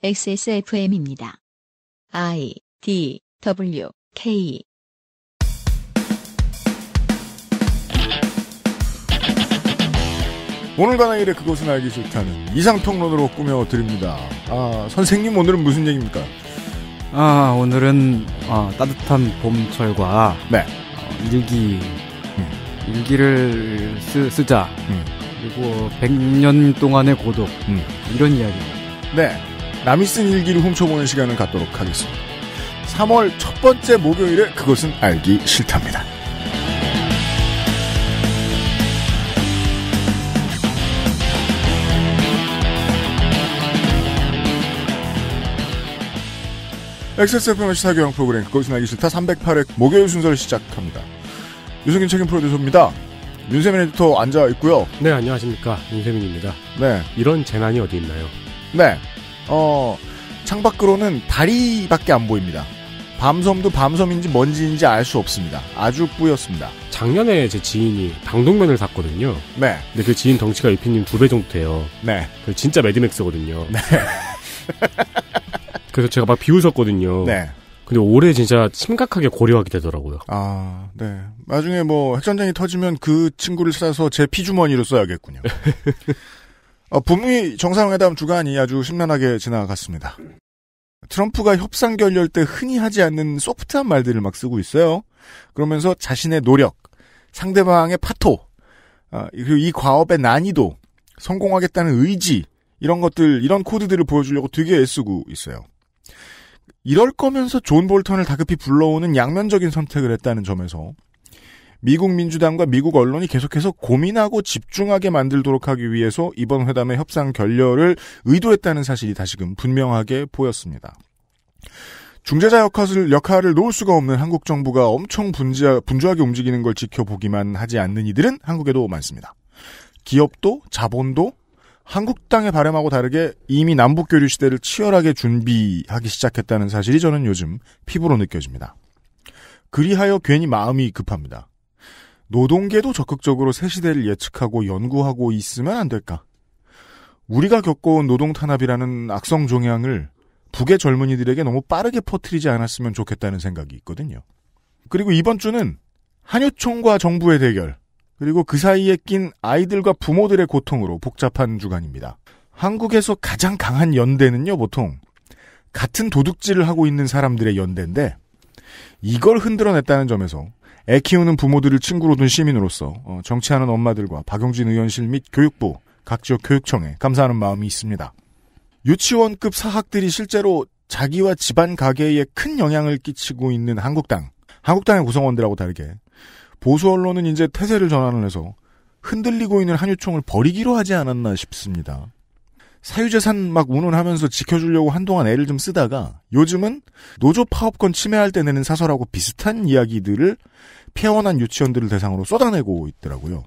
XSFM입니다. I D W K 오늘과 내일의 그것은 알기 싫다는 이상평론으로 꾸며드립니다. 아, 선생님 오늘은 무슨 얘기입니까? 아, 오늘은 어, 따뜻한 봄철과 네. 어, 일기 음. 일기를 쓰, 자 음. 그리고 100년 동안의 고독 음. 이런 이야기. 네. 남이 쓴 일기를 훔쳐보는 시간을 갖도록 하겠습니다. 3월 첫 번째 목요일에 그것은 알기 싫답니다. XSFM의 시사교양 프로그램 그것은 알기 싫다 308회 목요일 순서를 시작합니다. 유승균 책임 프로듀서입니다. 윤세민 에디터 앉아 있고요. 네, 안녕하십니까. 윤세민입니다. 네. 이런 재난이 어디 있나요? 네. 어, 창밖으로는 다리밖에 안 보입니다. 밤섬도 밤섬인지 뭔지인지 알 수 없습니다. 아주 뿌였습니다. 작년에 제 지인이 방독면을 샀거든요. 네. 근데 그 지인 덩치가 이피님 두 배 정도 돼요. 네. 그 진짜 매드맥스거든요. 네. 그래서 제가 막 비웃었거든요. 네. 근데 올해 진짜 심각하게 고려하게 되더라고요. 아, 네. 나중에 뭐 핵전쟁이 터지면 그 친구를 싸서 제 피주머니로 써야겠군요. 어, 북미 정상회담 주간이 아주 심란하게 지나갔습니다. 트럼프가 협상 결렬 때 흔히 하지 않는 소프트한 말들을 막 쓰고 있어요. 그러면서 자신의 노력, 상대방의 파토, 아, 그이 과업의 난이도, 성공하겠다는 의지, 이런 것들, 이런 코드들을 보여주려고 되게 애쓰고 있어요. 이럴 거면서 존 볼턴을 다급히 불러오는 양면적인 선택을 했다는 점에서 미국 민주당과 미국 언론이 계속해서 고민하고 집중하게 만들도록 하기 위해서 이번 회담의 협상 결렬을 의도했다는 사실이 다시금 분명하게 보였습니다. 중재자 역할을, 역할을 놓을 수가 없는 한국 정부가 엄청 분자, 분주하게 움직이는 걸 지켜보기만 하지 않는 이들은 한국에도 많습니다. 기업도 자본도 한국 땅의 바람하고 다르게 이미 남북교류 시대를 치열하게 준비하기 시작했다는 사실이 저는 요즘 피부로 느껴집니다. 그리하여 괜히 마음이 급합니다. 노동계도 적극적으로 새 시대를 예측하고 연구하고 있으면 안 될까? 우리가 겪어온 노동 탄압이라는 악성 종양을 북의 젊은이들에게 너무 빠르게 퍼뜨리지 않았으면 좋겠다는 생각이 있거든요. 그리고 이번 주는 한유총과 정부의 대결, 그리고 그 사이에 낀 아이들과 부모들의 고통으로 복잡한 주간입니다. 한국에서 가장 강한 연대는요, 보통 같은 도둑질을 하고 있는 사람들의 연대인데 이걸 흔들어냈다는 점에서 애 키우는 부모들을 친구로 둔 시민으로서 어, 정치하는 엄마들과 박용진 의원실 및 교육부, 각 지역 교육청에 감사하는 마음이 있습니다. 유치원급 사학들이 실제로 자기와 집안 가계에 큰 영향을 끼치고 있는 한국당, 한국당의 구성원들하고 다르게 보수 언론은 이제 태세를 전환을 해서 흔들리고 있는 한유총을 버리기로 하지 않았나 싶습니다. 사유재산 막 운운하면서 지켜주려고 한동안 애를 좀 쓰다가 요즘은 노조 파업권 침해할 때 내는 사설하고 비슷한 이야기들을 폐원한 유치원들을 대상으로 쏟아내고 있더라고요.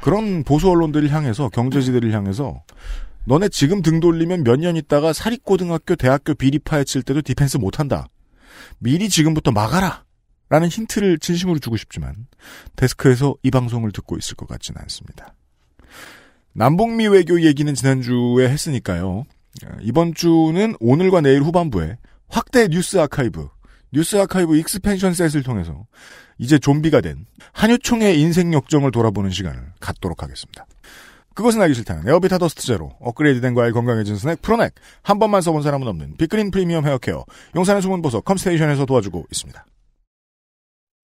그런 보수 언론들을 향해서 경제지들을 향해서 너네 지금 등 돌리면 몇 년 있다가 사립고등학교 대학교 비리 파헤칠 때도 디펜스 못한다. 미리 지금부터 막아라. 라는 힌트를 진심으로 주고 싶지만 데스크에서 이 방송을 듣고 있을 것 같지는 않습니다. 남북미 외교 얘기는 지난주에 했으니까요. 이번 주는 오늘과 내일 후반부에 확대 뉴스 아카이브 뉴스 아카이브 익스펜션 셋을 통해서 이제 좀비가 된 한유총의 인생 역정을 돌아보는 시간을 갖도록 하겠습니다. 그것은 알기 싫다는 에어비타 더스트 제로, 업그레이드된 과일 건강해진 스낵 프로넥, 한 번만 써본 사람은 없는 비그린 프리미엄 헤어케어, 용산의 숨은 보석 컴스테이션에서 도와주고 있습니다.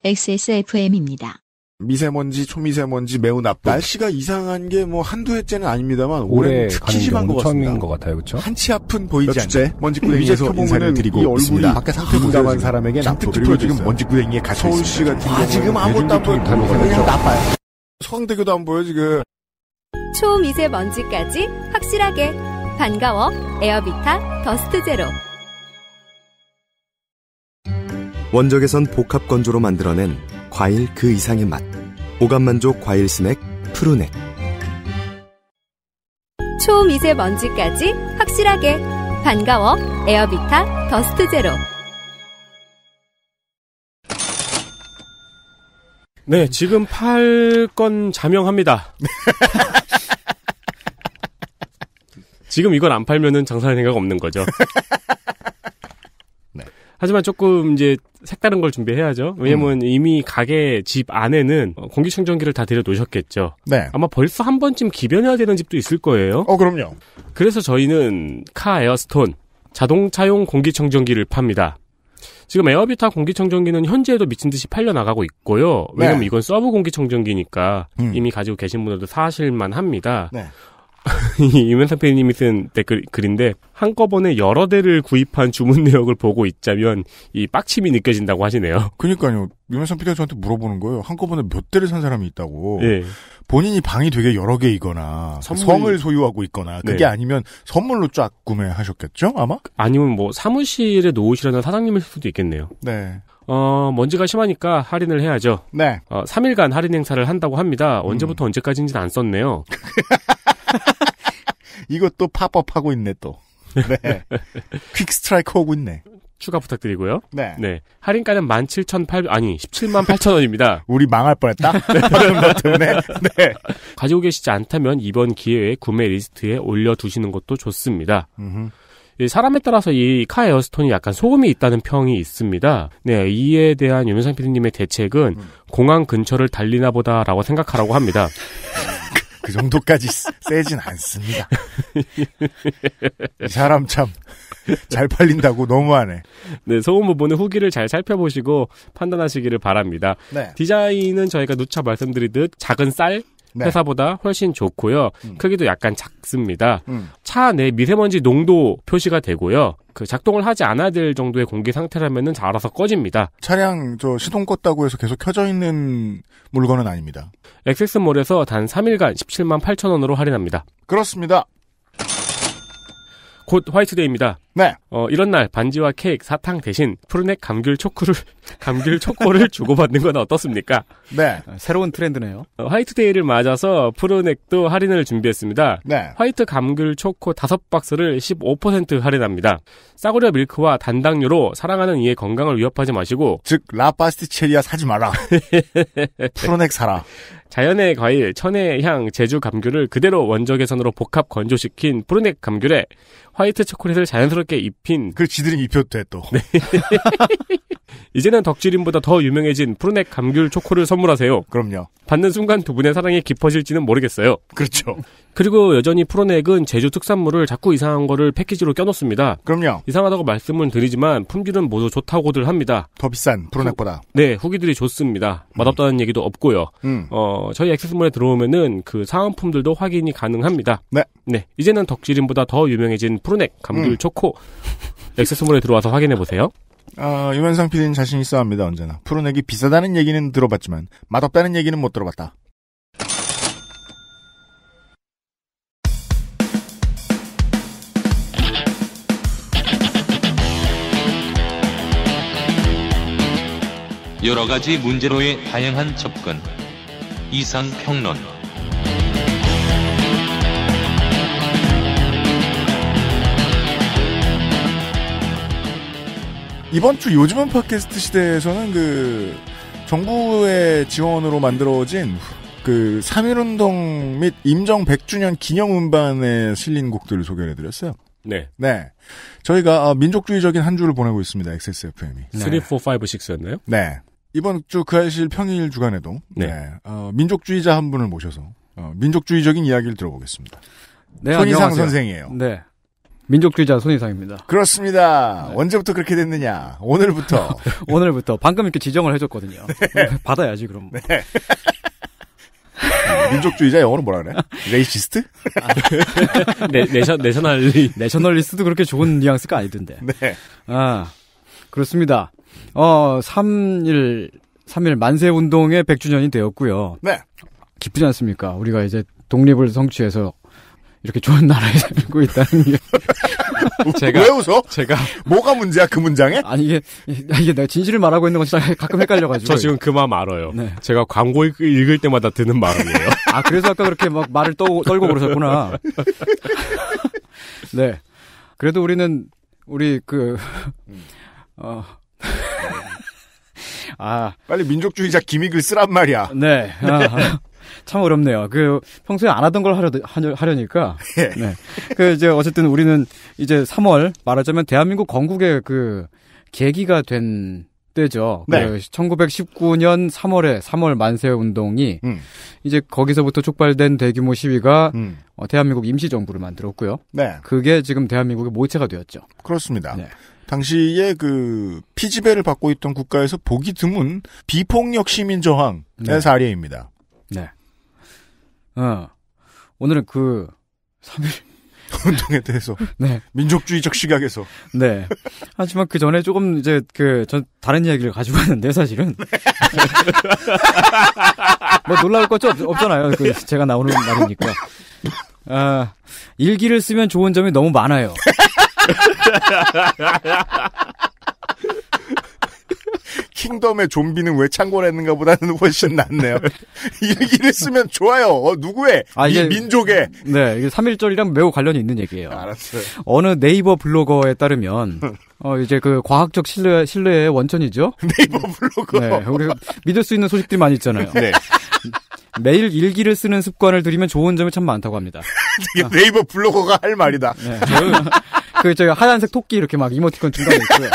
XSFM입니다. 미세먼지, 초미세먼지 매우 나쁨. 날씨가 이상한 게 뭐 한두 해째는 아닙니다만 올해 특히 심한 것 같습니다. 것 같아요, 그렇죠? 한치 아픈 보이지 않죠. 먼지구덩이에서 인사를 드리고 있습니다. 밖에 상태 한 사람에게 나쁘 그리고 지금 먼지구덩이에 갇혀 서울시 같은 아, 경우 지금 아무것도 안 보여. 그냥 나빠요. 서대교도안 보여 지금. 초미세먼지까지 확실하게 반가워 에어비타 더스트 제로. 원적에선 복합 건조로 만들어낸 과일 그 이상의 맛. 오감만족 과일 스낵 푸르넥. 초미세먼지까지 확실하게 반가워 에어비타 더스트 제로. 네, 지금 팔 건 자명합니다. 지금 이걸 안 팔면은 장사할 생각 없는 거죠. 하지만 조금 이제 색다른 걸 준비해야죠. 왜냐면 음. 이미 가게 집 안에는 어, 공기청정기를 다 들여놓으셨겠죠. 네. 아마 벌써 한 번쯤 기변해야 되는 집도 있을 거예요. 어, 그럼요. 그래서 저희는 카 에어스톤 자동차용 공기청정기를 팝니다. 지금 에어비타 공기청정기는 현재에도 미친 듯이 팔려 나가고 있고요. 왜냐면 네. 이건 서브 공기청정기니까 음. 이미 가지고 계신 분들도 사실만 합니다. 네. 이면상 PD님이 쓴 댓글 글인데 한꺼번에 여러 대를 구입한 주문 내역을 보고 있자면 이 빡침이 느껴진다고 하시네요. 그니까요 이면상 PD가 저한테 물어보는 거예요. 한꺼번에 몇 대를 산 사람이 있다고. 예. 본인이 방이 되게 여러 개이거나 선물... 성을 소유하고 있거나 그게 네. 아니면 선물로 쫙 구매하셨겠죠? 아마? 아니면 뭐 사무실에 놓으시려는 사장님일 수도 있겠네요. 네. 어, 먼지가 심하니까 할인을 해야죠. 네. 어, 3일간 할인 행사를 한다고 합니다. 음. 언제부터 음. 언제까지인지는 안 썼네요. 이것도 팝업하고 있네 또. 네. 퀵 스트라이크 오고 있네. 추가 부탁드리고요. 네. 네. 할인가는 17,800, 아니, 17만 8천원입니다. 우리 망할 뻔 했다? 네. 네. 가지고 계시지 않다면 이번 기회에 구매 리스트에 올려두시는 것도 좋습니다. 음흠. 사람에 따라서 이 카 에어스톤이 약간 소음이 있다는 평이 있습니다. 네, 이에 대한 유명상 PD님의 대책은 음. 공항 근처를 달리나 보다라고 생각하라고 합니다. 그 정도까지 세진 않습니다. 이 사람 참 잘 팔린다고 너무하네. 네, 소음 부분은 후기를 잘 살펴보시고 판단하시기를 바랍니다. 네. 디자인은 저희가 누차 말씀드리듯 작은 쌀, 네. 회사보다 훨씬 좋고요. 음. 크기도 약간 작습니다. 음. 차내 미세먼지 농도 표시가 되고요. 그 작동을 하지 않아야 될 정도의 공기 상태라면은 알아서 꺼집니다. 차량 저 시동 껐다고 해서 계속 켜져 있는 물건은 아닙니다. 액세스몰에서 단 3일간 17만 8천 원으로 할인합니다. 그렇습니다. 곧 화이트데이입니다. 네. 어, 이런 날 반지와 케이크, 사탕 대신 푸르넥 감귤 초코를 감귤 초코를 주고받는 건 어떻습니까? 네. 아, 새로운 트렌드네요. 어, 화이트데이를 맞아서 푸르넥도 할인을 준비했습니다. 네. 화이트 감귤 초코 다섯 박스를 15% 할인합니다. 싸구려 밀크와 단당류로 사랑하는 이의 건강을 위협하지 마시고 즉 라파스티체리아 사지 마라. 푸르넥 사라. 자연의 과일, 천혜의 향, 제주 감귤을 그대로 원적외선으로 복합 건조시킨 푸르넥 감귤에 화이트 초콜릿을 자연스럽게 입힌. 그 지들이 입혀도 돼, 또. 네. 이제는 덕질인보다 더 유명해진 푸르넥 감귤 초코를 선물하세요. 그럼요. 받는 순간 두 분의 사랑이 깊어질지는 모르겠어요. 그렇죠. 그리고 여전히 프로넥은 제주 특산물을 자꾸 이상한 거를 패키지로 껴놓습니다. 그럼요. 이상하다고 말씀을 드리지만 품질은 모두 좋다고들 합니다. 더 비싼 프로넥보다. 네, 후기들이 좋습니다. 맛없다는 음. 얘기도 없고요. 음. 어, 저희 액세스몰에 들어오면은 그 사은품들도 확인이 가능합니다. 네. 네, 이제는 덕질인보다 더 유명해진 푸르넥, 감귤, 음. 초코. 액세스몰에 들어와서 확인해 보세요. 아, 유면상 PD는 자신 있어 합니다, 언제나. 푸르넥이 비싸다는 얘기는 들어봤지만, 맛없다는 얘기는 못 들어봤다. 여러 가지 문제로의 다양한 접근. 이상평론. 이번 주 요즘은 팟캐스트 시대에서는 그 정부의 지원으로 만들어진 그삼일운동및 임정 100주년 기념 음반에 실린 곡들을 소개해드렸어요. 네. 네. 저희가 어, 민족주의적인 한 주를 보내고 있습니다. XSFM이. 3, 4, 5, 6였나요? 네. 이번 주그 아실 평일 주간에도 네. 네. 어, 민족주의자 한 분을 모셔서 어, 민족주의적인 이야기를 들어보겠습니다. 네, 손희상 선생이에요. 네. 민족주의자 손희상입니다. 그렇습니다. 네. 언제부터 그렇게 됐느냐? 오늘부터. 오늘부터. 방금 이렇게 지정을 해줬거든요. 네. 받아야지 그럼. 네. 음, 민족주의자 영어로 뭐라 그래? 레이시스트? 네, 내셔, 내셔널리. 내셔널리스트도 그렇게 좋은 뉘앙스가 아니던데. 네. 아, 그렇습니다. 어, 3일, 3일 만세운동의 100주년이 되었고요. 네. 기쁘지 않습니까? 우리가 이제 독립을 성취해서 이렇게 좋은 나라에 살고 있다는 게 제가 왜 웃어? 제가 뭐가 문제야 그 문장에? 아니 이게 이게 내가 진실을 말하고 있는 건지 가끔 헷갈려가지고 저 지금 그맘 알아요. 네. 제가 광고 읽을 때마다 드는 마음이에요. 아 그래서 아까 그렇게 막 말을 떠, 떨고 그러셨구나. 네. 그래도 우리는 우리 그 어. 아 빨리 민족주의자 김익을 쓰란 말이야. 네. 네. 아. 아. 참 어렵네요. 그 평소에 안 하던 걸 하려, 하려니까. 예. 네. 그 이제 어쨌든 우리는 이제 3월 말하자면 대한민국 건국의 그 계기가 된 때죠. 그 네. 그 1919년 3월에 3월 만세 운동이 음. 이제 거기서부터 촉발된 대규모 시위가 음. 어, 대한민국 임시정부를 만들었고요. 네. 그게 지금 대한민국의 모체가 되었죠. 그렇습니다. 네. 당시에 그 피지배를 받고 있던 국가에서 보기 드문 비폭력 시민 저항의 네. 사례입니다. 네. 어. 오늘은 그 3일 운동에 대해서 네. 민족주의적 시각에서 네. 하지만 그 전에 조금 이제 그전 다른 이야기를 가지고 왔는데 사실은 뭐 놀라울 것도 없, 잖아요그 제가 나오는 말이니까. 아, 일기를 쓰면 좋은 점이 너무 많아요. 킹덤의 좀비는 왜 창궐했는가 보다는 훨씬 낫네요. 일기를 쓰면 좋아요. 어, 누구의? 아, 이게, 민족의. 네, 이게 3.1절이랑 매우 관련이 있는 얘기예요. 알았어요. 어느 네이버 블로거에 따르면 어, 이제 그 과학적 신뢰, 신뢰의 원천이죠. 네이버 블로거. 네, 우리가 믿을 수 있는 소식들이 많이 있잖아요. 네. 매일 일기를 쓰는 습관을 들이면 좋은 점이 참 많다고 합니다. 네이버 블로거가 할 말이다. 네, 그, 그, 저기 하얀색 토끼 이렇게 막 이모티콘 중간에 있고요.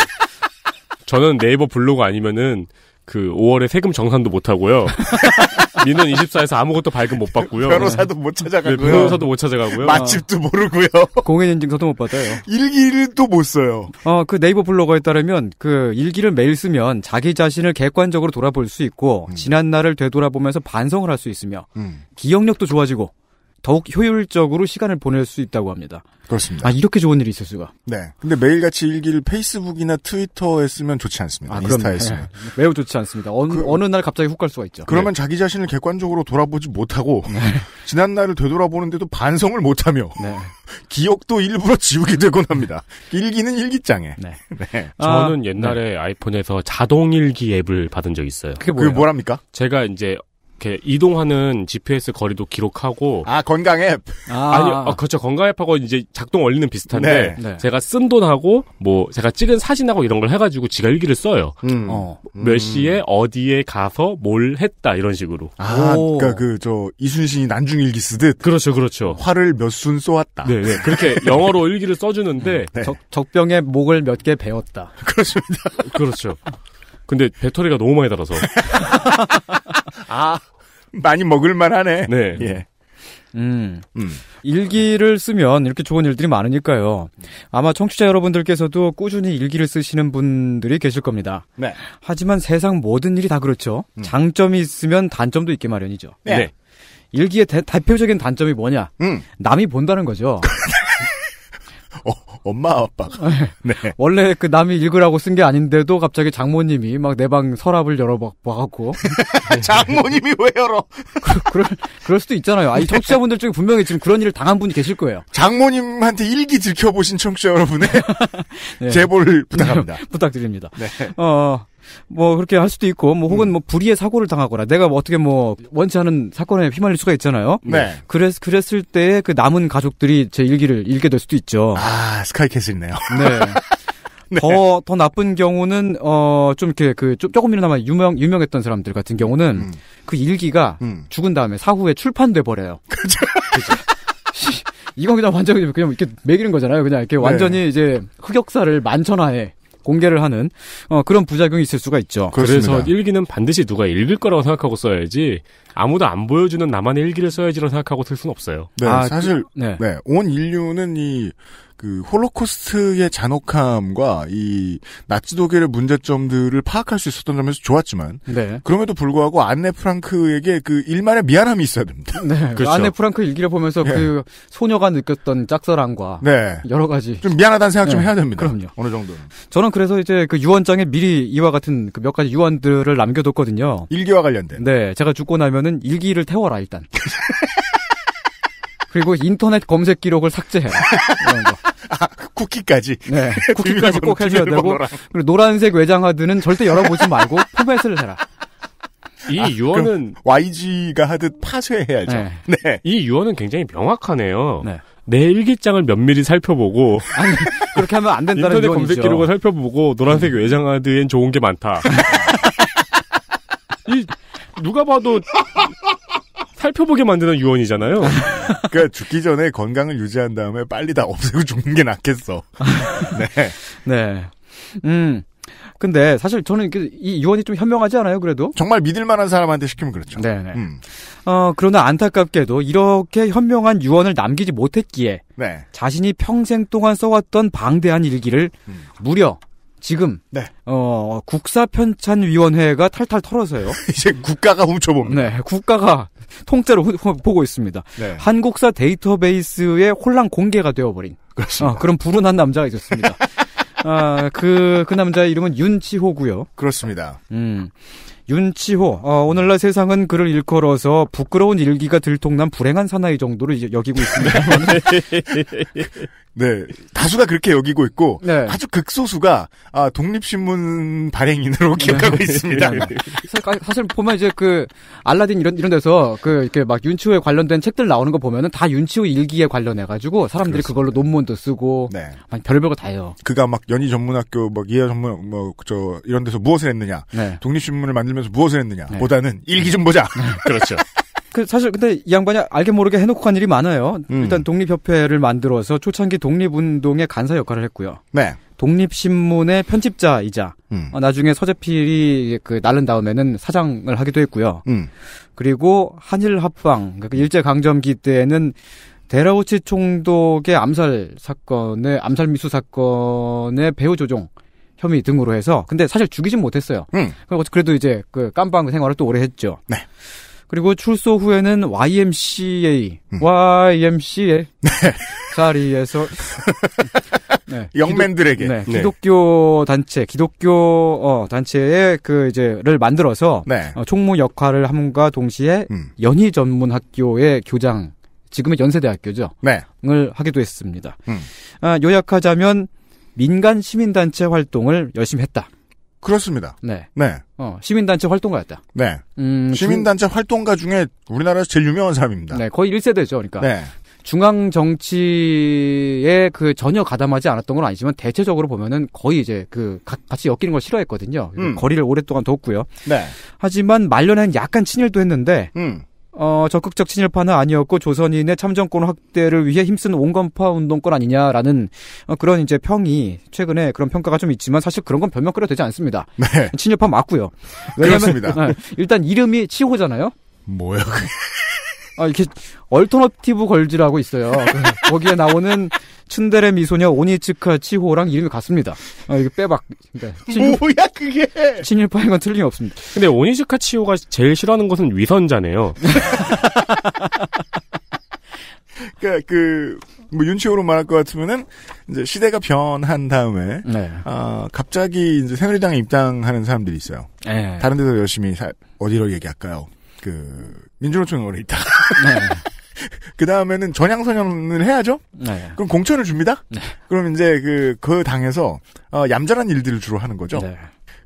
저는 네이버 블로그 아니면은 그 5월에 세금 정산도 못 하고요. 민원 24에서 아무것도 발급 못 받고요. 변호사도 못 네, 찾아가고요. 네, 변호사도 못 찾아가고요. 맛집도 아. 모르고요. 공인인증서도 못 받아요. 일기도 못 써요. 어, 그 네이버 블로거에 따르면 그 일기를 매일 쓰면 자기 자신을 객관적으로 돌아볼 수 있고 음. 지난 날을 되돌아보면서 반성을 할 수 있으며 음. 기억력도 좋아지고 더욱 효율적으로 시간을 보낼 수 있다고 합니다. 그렇습니다. 아 이렇게 좋은 일이 있을 수가. 네. 근데 매일같이 일기를 페이스북이나 트위터에 쓰면 좋지 않습니다. 아, 인스타에 그 쓰면 네. 매우 좋지 않습니다. 어느 그, 어느 날 갑자기 훅 갈 수가 있죠. 그러면 네. 자기 자신을 객관적으로 돌아보지 못하고 네. 지난 날을 되돌아보는데도 반성을 못하며 네. 기억도 일부러 지우게 되곤 합니다. 일기는 일기장에. 네. 네. 아, 저는 옛날에 아이폰에서 자동 일기 앱을 받은 적 있어요. 그게, 요 그게 뭐랍니까? 제가 이제 이렇게 이동하는 GPS 거리도 기록하고 아 건강 앱 아. 니요 아, 그렇죠 건강 앱하고 이제 작동 원리는 비슷한데 네. 네. 제가 쓴 돈하고 뭐 제가 찍은 사진하고 이런 걸 해가지고 지가 일기를 써요 음. 어. 음. 몇 시에 어디에 가서 뭘 했다 이런 식으로 아 그러니까 그 저 이순신이 난중 일기 쓰듯 그렇죠 그렇죠 화를 몇순 쏘았다 네네 네. 그렇게 영어로 일기를 써주는데 네. 적, 병의 목을 몇 개 베었다 그렇습니다 그렇죠 근데 배터리가 너무 많이 달아서. 아, 많이 먹을만 하네. 네. 예. 음. 음. 일기를 쓰면 이렇게 좋은 일들이 많으니까요. 아마 청취자 여러분들께서도 꾸준히 일기를 쓰시는 분들이 계실 겁니다. 네. 하지만 세상 모든 일이 다 그렇죠. 음. 장점이 있으면 단점도 있게 마련이죠. 네. 네. 일기의 대, 표적인 단점이 뭐냐? 음. 남이 본다는 거죠. 엄마 아빠가. 네. 네. 원래 그 남이 읽으라고 쓴 게 아닌데도 갑자기 장모님이 막 내 방 서랍을 열어봐갖고. 장모님이 왜 열어? 그, 그럴, 그럴 수도 있잖아요. 아니, 청취자분들 중에 분명히 지금 그런 일을 당한 분이 계실 거예요. 장모님한테 일기 들켜보신 청취자 여러분의 네. 제보를 부탁합니다. 부탁드립니다. 네. 어, 뭐 그렇게 할 수도 있고 뭐 혹은 음. 뭐 불의의 사고를 당하거나 내가 뭐 어떻게 뭐 원치 않은 사건에 휘말릴 수가 있잖아요. 네. 네. 그랬 그랬을 때 그 남은 가족들이 제 일기를 읽게 될 수도 있죠. 아스카이캐슬네요 네. 네. 더, 더 나쁜 경우는, 어, 좀 이렇게 그, 조, 금이나마 유명, 유명했던 사람들 같은 경우는 음. 그 일기가 음. 죽은 다음에 사후에 출판돼 버려요. 그죠. 그죠. 이건 그냥 완전히 그냥 이렇게 매기는 거잖아요. 그냥 이렇게 네. 완전히 이제 흑역사를 만천하에 공개를 하는 어, 그런 부작용이 있을 수가 있죠. 그렇습니다. 그래서 일기는 반드시 누가 읽을 거라고 생각하고 써야지 아무도 안 보여주는 나만의 일기를 써야지라고 생각하고 쓸 수는 없어요. 네, 아, 사실 그, 네. 네, 온 인류는 이그 홀로코스트의 잔혹함과 이 나치 독일의 문제점들을 파악할 수 있었던 점에서 좋았지만 네. 그럼에도 불구하고 안네 프랑크에게 그 일말의 미안함이 있어야 됩니다. 네. 그렇죠. 안네 프랑크 일기를 보면서 네. 그 소녀가 느꼈던 짝사랑과 네. 여러 가지 좀 미안하다는 생각 좀 네. 해야 됩니다. 그럼요. 어느 정도. 저는 그래서 이제 그 유언장에 미리 이와 같은 그 몇 가지 유언들을 남겨뒀거든요. 일기와 관련된. 네. 제가 죽고 나면은 일기를 태워라 일단. 그리고 인터넷 검색 기록을 삭제해라. 이런 거. 아, 그 쿠키까지. 네. 쿠키까지 꼭 해줘야 되고. 그리고 노란색 외장하드는 절대 열어보지 말고 포맷을 해라. 이 아, 유언은 YG가 하듯 파쇄해야죠. 네. 네. 이 유언은 굉장히 명확하네요. 네. 내 일기장을 면밀히 살펴보고 아니, 그렇게 하면 안 된다는 인터넷 유언이죠. 검색 기록을 살펴보고 노란색 음. 외장하드엔 좋은 게 많다. 이 누가 봐도 살펴보게 만드는 유언이잖아요. 그러니까 죽기 전에 건강을 유지한 다음에 빨리 다 없애고 죽는 게 낫겠어. 네. 네. 음. 근데 사실 저는 이 유언이 좀 현명하지 않아요, 그래도? 정말 믿을 만한 사람한테 시키면 그렇죠. 네, 네. 음. 어, 그러나 안타깝게도 이렇게 현명한 유언을 남기지 못했기에 네. 자신이 평생 동안 써왔던 방대한 일기를 음. 무려 지금 네. 어, 국사편찬위원회가 탈탈 털어서요. 이제 국가가 훔쳐봅니다. 네, 국가가 통째로 후, 후, 보고 있습니다. 네. 한국사 데이터베이스에 혼란 공개가 되어버린 그렇습니다. 어, 그런 불운한 남자가 있었습니다. 아그그 그 남자의 이름은 윤치호고요. 그렇습니다. 음. 윤치호 어, 오늘날 세상은 그를 일컬어서 부끄러운 일기가 들통난 불행한 사나이 정도로 이제 여기고 있습니다. 네, 다수가 그렇게 여기고 있고 네. 아주 극소수가 아, 독립신문 발행인으로 네. 기억하고 네. 있습니다. 네. 사실, 보면 이제 그 알라딘 이런 이런 데서 그 이렇게 막 윤치호에 관련된 책들 나오는 거 보면은 다 윤치호 일기에 관련해 가지고 사람들이 그걸로 논문도 쓰고 네. 막 별별 거 다 해요. 그가 막 연희 전문학교, 막 이해 전문, 뭐저 이런 데서 무엇을 했느냐, 네. 독립신문을 만들면 살면서 무엇을 했느냐 네. 보다는 일기 좀 보자. 네. 그렇죠. 그 사실 근데 이 양반이 알게 모르게 해놓고 간 일이 많아요. 음. 일단 독립협회를 만들어서 초창기 독립운동의 간사 역할을 했고요. 네. 독립신문의 편집자이자 음. 어, 나중에 서재필이 그 날른 다음에는 사장을 하기도 했고요. 음. 그리고 한일합방 그러니까 일제 강점기 때에는 데라우치 총독의 암살 사건의 암살 미수 사건의 배후 조종 혐의 등으로 해서 근데 사실 죽이진 못했어요. 음. 그래도 이제 그깜방 그 생활을 또 오래 했죠. 네. 그리고 출소 후에는 YMCA, 음. YMCA 네. 자리에서 네, 영맨들에게 기독, 네, 네. 기독교 단체, 기독교 어, 단체의 그 이제를 만들어서 네. 어, 총무 역할을 함과 동시에 음. 연희 전문 학교의 교장, 지금의 연세대학교죠. 네.을 하기도 했습니다. 음. 아, 요약하자면 민간 시민단체 활동을 열심히 했다. 그렇습니다. 네. 네. 어, 시민단체 활동가였다. 네. 음, 시민단체 중... 활동가 중에 우리나라에서 제일 유명한 사람입니다. 네. 거의 1세대죠. 그러니까. 네. 중앙 정치에 그 전혀 가담하지 않았던 건 아니지만 대체적으로 보면은 거의 이제 그 가, 같이 엮이는 걸 싫어했거든요. 음. 거리를 오랫동안 뒀고요. 네. 하지만 말년에는 약간 친일도 했는데 음. 어, 적극적 친일파는 아니었고 조선인의 참정권 확대를 위해 힘쓴 온건파 운동권 아니냐라는 어, 그런 이제 평이 최근에 그런 평가가 좀 있지만 사실 그런 건 변명 끌어 되지 않습니다. 네. 친일파 맞고요. 왜냐하면 어, 네, 일단 이름이 치호잖아요. 뭐야? 아, 이렇게 얼터너티브 걸즈라고 있어요. 네, 거기에 나오는 츤데레 미소녀 오니츠카 치호랑 이름이 같습니다. 아, 이거 빼박. 네. 친... 뭐야 그게? 친일파인 건 틀림없습니다. 근데 오니츠카 치호가 제일 싫어하는 것은 위선자네요. 그 그, 뭐 윤치호로 말할 것 같으면은 이제 시대가 변한 다음에 네. 어, 갑자기 이제 새누리당에 입당하는 사람들이 있어요. 네. 다른 데서 열심히 살 어디로 얘기할까요? 그 민주노총에 오래 있다가. 네. 그 다음에는 전향선언을 해야죠. 네. 그럼 공천을 줍니다. 네. 그럼 이제 그, 그 당에서 어, 얌전한 일들을 주로 하는 거죠. 네.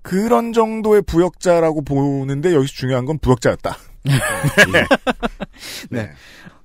그런 정도의 부역자라고 보는데 여기서 중요한 건 부역자였다. 네. 네. 네.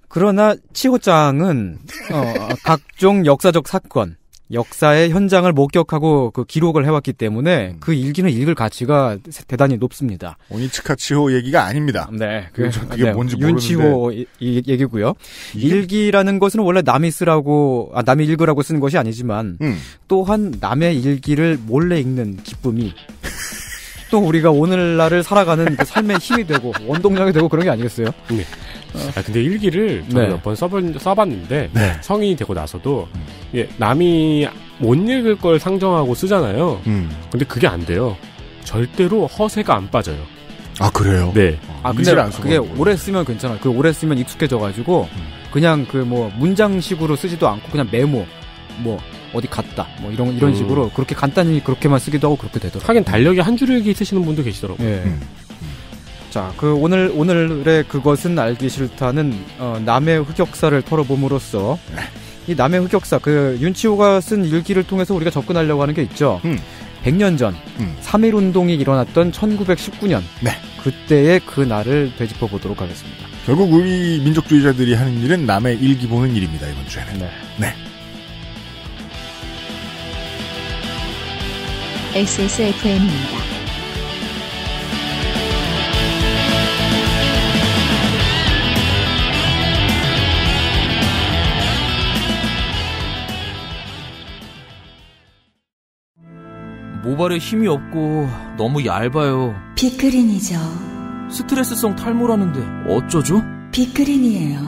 그러나 치고장은 어, 각종 역사적 사건 역사의 현장을 목격하고 그 기록을 해왔기 때문에 음. 그 일기는 읽을 가치가 대단히 높습니다. 오니츠카치호 얘기가 아닙니다. 네, 그, 그게 네, 뭔지 윤치호 얘기고요. 이게... 일기라는 것은 원래 남이 쓰라고 아, 남이 읽으라고 쓰는 것이 아니지만 음. 또한 남의 일기를 몰래 읽는 기쁨이 또 우리가 오늘날을 살아가는 그 삶의 힘이 되고 원동력이 되고 그런 게 아니겠어요? 네. 어. 아, 근데 일기를 저도 네. 몇번 써봤는데 네. 성인이 되고 나서도 예, 남이 못 읽을 걸 상정하고 쓰잖아요. 음. 근데 그게 안 돼요. 절대로 허세가 안 빠져요. 아 그래요? 네. 아, 아 근데 그게 오래 쓰면 괜찮아요. 그 오래 쓰면 익숙해져가지고 음. 그냥 그 뭐 문장식으로 쓰지도 않고 그냥 메모 뭐 어디 갔다 뭐 이런 이런 음. 식으로 그렇게 간단히 그렇게만 쓰기도 하고 그렇게 되더라고 하긴 달력에 한 줄일기 쓰시는 분도 계시더라고요. 예. 음. 자, 그 오늘 오늘의 그것은 알기 싫다는 어, 남의 흑역사를 털어봄으로써 네. 이 남의 흑역사 그 윤치호가 쓴 일기를 통해서 우리가 접근하려고 하는 게 있죠. 음. 100년 전 음. 3.1 운동이 일어났던 1919년 네. 그때의 그 날을 되짚어 보도록 하겠습니다. 결국 우리 민족주의자들이 하는 일은 남의 일기 보는 일입니다. 이번 주에는. 네. 네. XSFM입니다. 모발에 힘이 없고 너무 얇아요. 비크린이죠. 스트레스성 탈모라는데 어쩌죠? 비크린이에요.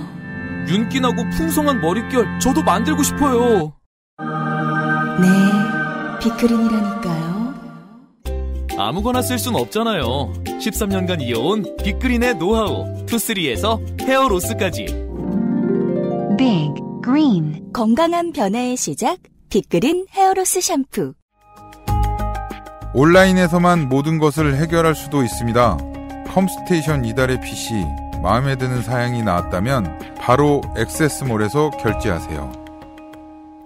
윤기나고 풍성한 머릿결 저도 만들고 싶어요. 네, 비크린이라니까요. 아무거나 쓸 순 없잖아요. 13년간 이어온 비그린의 노하우 투쓰리에서 헤어로스까지. 빅 그린 건강한 변화의 시작 비그린 헤어로스 샴푸. 온라인에서만 모든 것을 해결할 수도 있습니다. 컴스테이션 이달의 PC 마음에 드는 사양이 나왔다면 바로 액세스몰에서 결제하세요.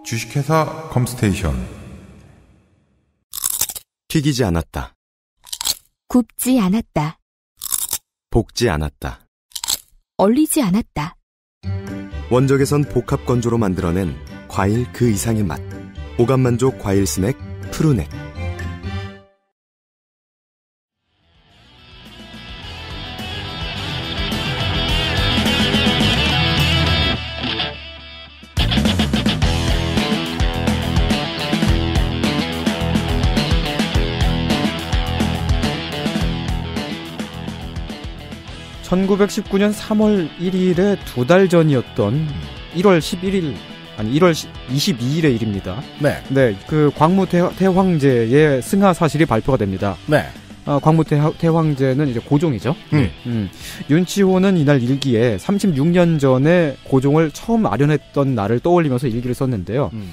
주식회사 컴스테이션 튀기지 않았다. 굽지 않았다. 볶지 않았다. 얼리지 않았다. 원적에선 복합 건조로 만들어낸 과일 그 이상의 맛. 오감만족 과일 스낵 푸르넥. 1919년 3월 1일에 두 달 전이었던 1월 11일 아니 1월 22일의 일입니다. 네. 네, 그 광무 태, 황제의 승하 사실이 발표가 됩니다. 네. 어, 광무 태, 황제는 이제 고종이죠. 음. 네. 음. 윤치호는 이날 일기에 36년 전에 고종을 처음 아련했던 날을 떠올리면서 일기를 썼는데요. 음.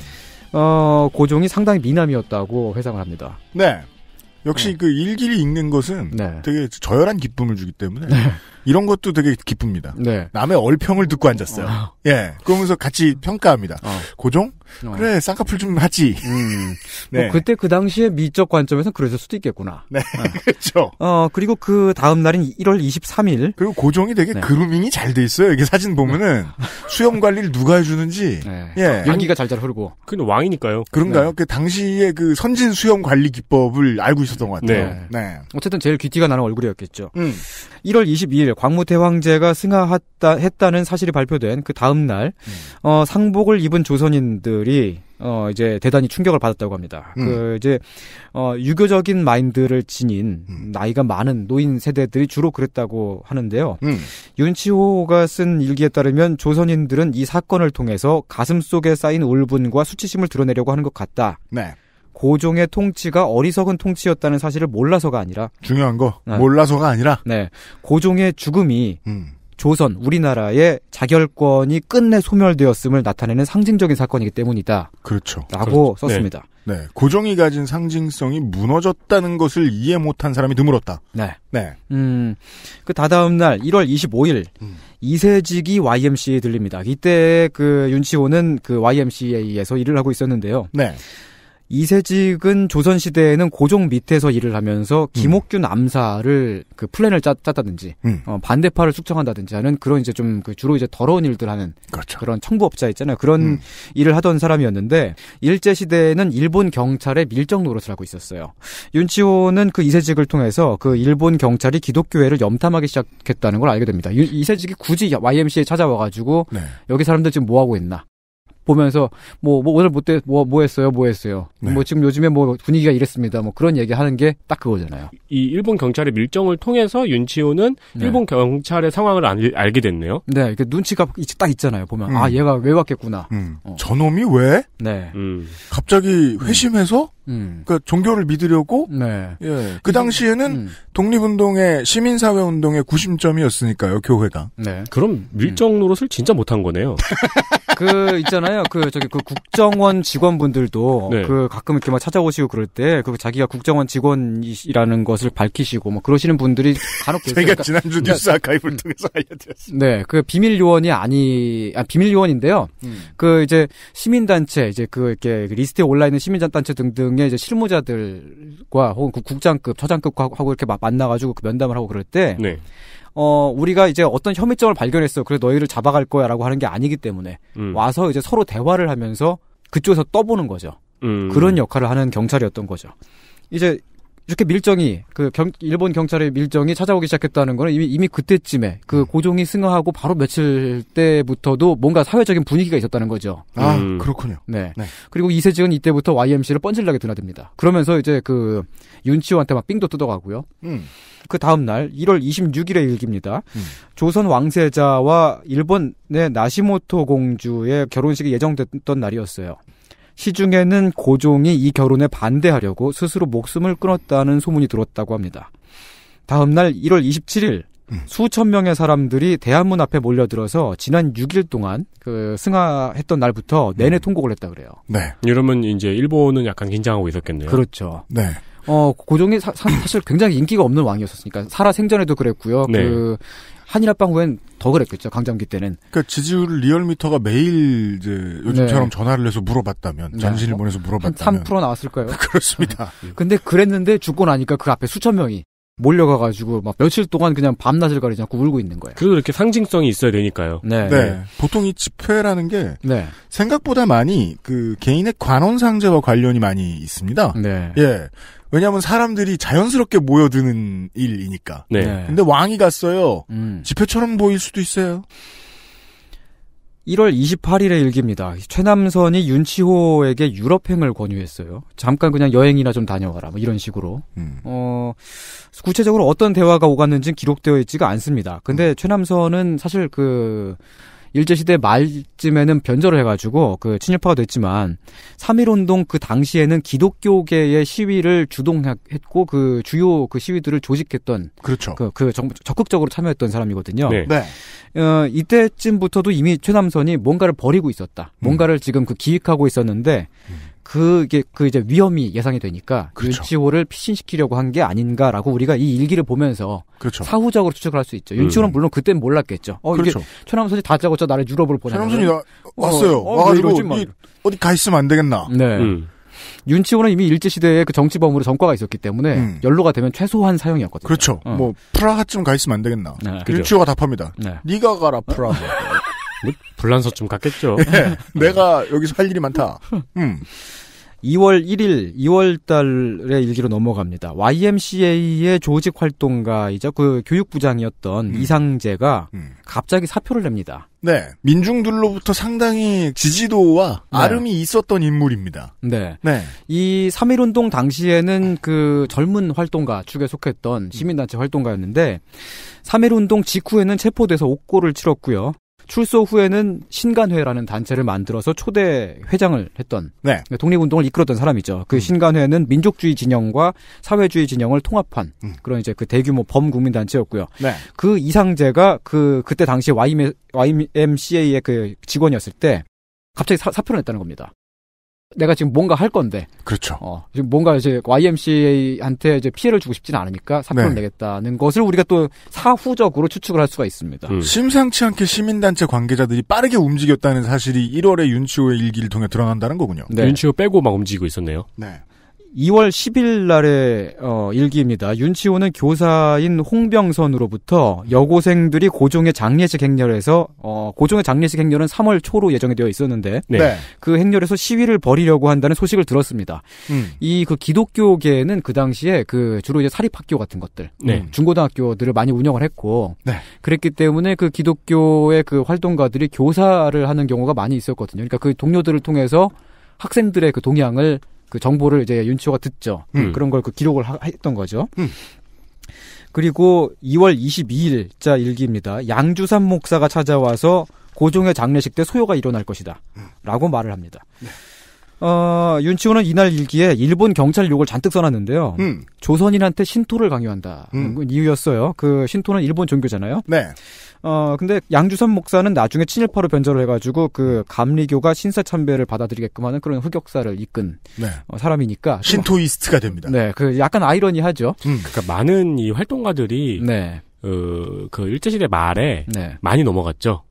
어, 고종이 상당히 미남이었다고 회상을 합니다. 네. 역시 네. 그 일기를 읽는 것은 네. 되게 저열한 기쁨을 주기 때문에 네. 이런 것도 되게 기쁩니다. 네. 남의 얼평을 듣고 앉았어요. 어. 예. 그러면서 같이 평가합니다. 어. 고종? 어. 그래, 쌍꺼풀 좀 하지. 음. 뭐 네. 뭐 그때 그 당시에 미적 관점에서 그랬을 수도 있겠구나. 네. 어. 그렇죠. 어, 그리고 그 다음 날인 1월 23일. 그리고 고종이 되게 네. 그루밍이 잘 돼 있어요. 이게 사진 보면은 네. 수염 관리를 누가 해주는지. 네. 예. 연기가 잘 잘 흐르고. 근데 왕이니까요. 그런가요? 네. 그 당시에 그 선진 수염 관리 기법을 알고 있었던 것 같아요. 네. 네. 어쨌든 제일 귀티가 나는 얼굴이었겠죠. 음. 1월 22일 광무태 황제가 승하했다 했다는 사실이 발표된 그 다음 날 음. 어, 상복을 입은 조선인들이 어 이제 대단히 충격을 받았다고 합니다. 음. 그 이제 어 유교적인 마인드를 지닌 음. 나이가 많은 노인 세대들이 주로 그랬다고 하는데요. 음. 윤치호가 쓴 일기에 따르면 조선인들은 이 사건을 통해서 가슴 속에 쌓인 울분과 수치심을 드러내려고 하는 것 같다. 네. 고종의 통치가 어리석은 통치였다는 사실을 몰라서가 아니라 중요한 거 네. 몰라서가 아니라 네 고종의 죽음이 음. 조선 우리나라의 자결권이 끝내 소멸되었음을 나타내는 상징적인 사건이기 때문이다. 그렇죠.라고 그렇죠. 썼습니다. 네. 네. 고종이 가진 상징성이 무너졌다는 것을 이해 못한 사람이 드물었다. 네, 네. 음, 그 다다음 날 1월 25일 음. 이세직이 YMC에 들립니다. 이때 그 윤치호는 그 YMCA에서 일을 하고 있었는데요. 네. 이세직은 조선시대에는 고종 밑에서 일을 하면서 음. 김옥균 암사를그 플랜을 짰, 다든지 음. 어, 반대파를 숙청한다든지 하는 그런 이제 좀그 주로 이제 더러운 일들 하는 그렇죠. 그런 청부업자 있잖아요. 그런 음. 일을 하던 사람이었는데 일제시대에는 일본 경찰의 밀정 노릇을 하고 있었어요. 윤치호는 그 이세직을 통해서 그 일본 경찰이 기독교회를 염탐하기 시작했다는 걸 알게 됩니다. 유, 이세직이 굳이 YMC에 찾아와가지고 네. 여기 사람들 지금 뭐하고 있나 보면서 뭐, 뭐 오늘 못돼 뭐, 뭐, 뭐 했어요 뭐 했어요 네. 뭐 지금 요즘에 뭐 분위기가 이랬습니다 뭐 그런 얘기 하는 게 딱 그거잖아요 이 일본 경찰의 밀정을 통해서 윤치호는 네. 일본 경찰의 상황을 알, 게 됐네요 네 이게 렇 눈치가 딱 있잖아요 보면 음. 아 얘가 왜 왔겠구나 음. 어. 저놈이 왜? 네 음. 갑자기 음. 회심해서 음. 그 종교를 믿으려고 네. 예. 그 당시에는 음. 독립운동의 시민사회 운동의 구심점이었으니까요 교회가. 네. 그럼 밀정 노릇을 진짜 못한 거네요. 그 있잖아요 그 저기 그 국정원 직원분들도 네. 그 가끔 이렇게 막 찾아오시고 그럴 때그 자기가 국정원 직원이라는 것을 밝히시고 뭐 그러시는 분들이 간혹 계세요. 저희가 그러니까, 지난주 그러니까, 뉴스 아카이브를 통해서 알려드렸습니다. 네, 그 비밀 요원이 아니 아, 비밀 요원인데요. 음. 그 이제 시민단체 이제 그 이렇게 리스트에 올라 있는 시민단체 등등 등의 이제 실무자들과 혹은 그 국장급, 처장급하고 이렇게 막 만나가지고 그 면담을 하고 그럴 때, 네. 어, 우리가 이제 어떤 혐의점을 발견했어. 그래 너희를 잡아갈 거야. 라고 하는 게 아니기 때문에 음. 와서 이제 서로 대화를 하면서 그쪽에서 떠보는 거죠. 음. 그런 역할을 하는 경찰이었던 거죠. 이제 이렇게 밀정이 그 경, 일본 경찰의 밀정이 찾아오기 시작했다는 거는 이미 이미 그때쯤에 그 음. 고종이 승하하고 바로 며칠 때부터도 뭔가 사회적인 분위기가 있었다는 거죠. 아 음. 그렇군요. 네. 네. 그리고 이세증은 이때부터 YMC를 뻔질나게 드나듭니다. 그러면서 이제 그 윤치호한테 막 삥도 뜯어가고요. 음. 그 다음 날 1월 26일의 일기입니다. 음. 조선 왕세자와 일본의 나시모토 공주의 결혼식이 예정됐던 날이었어요. 시중에는 고종이 이 결혼에 반대하려고 스스로 목숨을 끊었다는 소문이 들었다고 합니다. 다음 날 1월 27일 음. 수천 명의 사람들이 대한문 앞에 몰려들어서 지난 6일 동안 그 승하했던 날부터 내내 음. 통곡을 했다 그래요. 네. 이러면 이제 일본은 약간 긴장하고 있었겠네요. 그렇죠. 네. 어 고종이 사, 사실 굉장히 인기가 없는 왕이었었으니까 살아 생전에도 그랬고요. 네. 그 한일합방 후엔 더 그랬겠죠 강점기 때는. 그러니까 지지율 리얼미터가 매일 이제 요즘처럼 네. 전화를 해서 물어봤다면 네. 전신일보에서 물어봤다면 한 3% 나왔을 거예요. 그렇습니다. 근데 그랬는데 죽고 나니까 그 앞에 수천 명이 몰려가가지고 막 며칠 동안 그냥 밤낮을가리 지 않고 울고 있는 거예요. 그래도 이렇게 상징성이 있어야 되니까요. 네. 네. 보통 이 집회라는 게 네. 생각보다 많이 그 개인의 관원 상제와 관련이 많이 있습니다. 네. 예. 왜냐하면 사람들이 자연스럽게 모여드는 일이니까. 네. 네. 근데 왕이 갔어요. 음. 집회처럼 보일 수도 있어요. 1월 28일의 일기입니다. 최남선이 윤치호에게 유럽행을 권유했어요. 잠깐 그냥 여행이나 좀 다녀와라. 뭐 이런 식으로. 음. 어, 구체적으로 어떤 대화가 오갔는지 기록되어 있지가 않습니다. 근데 음. 최남선은 사실 그 일제시대 말쯤에는 변절을 해가지고 그 친일파가 됐지만 3.1운동 그 당시에는 기독교계의 시위를 주동했고 그 주요 그 시위들을 조직했던 그렇죠. 그, 그 정, 적극적으로 참여했던 사람이거든요. 네. 네. 어, 이때쯤부터도 이미 최남선이 뭔가를 버리고 있었다. 뭔가를 지금 그 기획하고 있었는데 음. 그게 그 이제 위험이 예상이 되니까 그렇죠. 윤치호를 피신시키려고 한 게 아닌가라고 우리가 이 일기를 보면서 그렇죠. 사후적으로 추측을 할 수 있죠. 음. 윤치호는 음. 물론 그땐 몰랐겠죠. 어 그렇죠. 이게 최남순이 다짜고짜 나를 유럽으로 보내. 최남순이 나, 어, 왔어요. 어, 어, 와가지고 이, 어디 가 있으면 안 되겠나. 네. 음. 윤치호는 이미 일제시대에 그 정치범으로 전과가 있었기 때문에 음. 연로가 되면 최소한 사형이었거든요. 그렇죠. 어. 뭐 프라하쯤 가 있으면 안 되겠나. 네. 윤치호가 답합니다. 네. 네가 가라 프라하. 어. 뭐, 불란서쯤 갔겠죠. 네. 내가 여기서 할 일이 많다. 음. 2월 1일, 2월 달의 일기로 넘어갑니다. YMCA의 조직 활동가이자 그 교육부장이었던 음. 이상재가 음. 갑자기 사표를 냅니다. 네. 민중들로부터 상당히 지지도와 네. 아름이 있었던 인물입니다. 네. 네. 이 3.1운동 당시에는 그 젊은 활동가 축에 속했던 시민단체 활동가였는데, 3.1운동 직후에는 체포돼서 옥고를 치렀고요. 출소 후에는 신간회라는 단체를 만들어서 초대 회장을 했던 네. 그러니까 독립운동을 이끌었던 사람이죠. 그 음. 신간회는 민족주의 진영과 사회주의 진영을 통합한 음. 그런 이제 그 대규모 범국민 단체였고요. 네. 그 이상재가 그 그때 당시 YMCA의 그 직원이었을 때 갑자기 사, 표를 냈다는 겁니다. 내가 지금 뭔가 할 건데. 그렇죠. 어, 지금 뭔가 이제 YMCA한테 이제 피해를 주고 싶지는 않으니까 사표를 네. 내겠다는 것을 우리가 또 사후적으로 추측을 할 수가 있습니다. 음. 심상치 않게 시민단체 관계자들이 빠르게 움직였다는 사실이 1월에 윤치호의 일기를 통해 드러난다는 거군요. 네. 윤치호 빼고 막 움직이고 있었네요. 네. 2월 10일 날의 어, 일기입니다. 윤치호는 교사인 홍병선으로부터 여고생들이 고종의 장례식 행렬에서 어, 고종의 장례식 행렬은 3월 초로 예정이 되어 있었는데 네. 네. 그 행렬에서 시위를 벌이려고 한다는 소식을 들었습니다. 음. 이그 기독교계는 그 당시에 그 주로 이제 사립학교 같은 것들 네. 음, 중고등학교들을 많이 운영을 했고 네. 그랬기 때문에 그 기독교의 그 활동가들이 교사를 하는 경우가 많이 있었거든요. 그러니까 그 동료들을 통해서 학생들의 그 동향을 그 정보를 이제 윤치호가 듣죠. 음. 그런 걸 그 기록을 하, 했던 거죠. 음. 그리고 2월 22일자 일기입니다. 양주산 목사가 찾아와서 고종의 장례식 때 소요가 일어날 것이다. 음. 라고 말을 합니다. 네. 어, 윤치호는 이날 일기에 일본 경찰 욕을 잔뜩 써놨는데요. 음. 조선인한테 신토를 강요한다. 음. 이유였어요. 그 신토는 일본 종교잖아요. 네. 어, 근데 양주선 목사는 나중에 친일파로 변절을 해가지고 그 감리교가 신사참배를 받아들이게끔 하는 그런 흑역사를 이끈 네. 어, 사람이니까. 신토이스트가 됩니다. 네. 그 약간 아이러니하죠. 음. 그러니까 많은 이 활동가들이. 네. 어, 그 일제시대 말에. 네. 많이 넘어갔죠.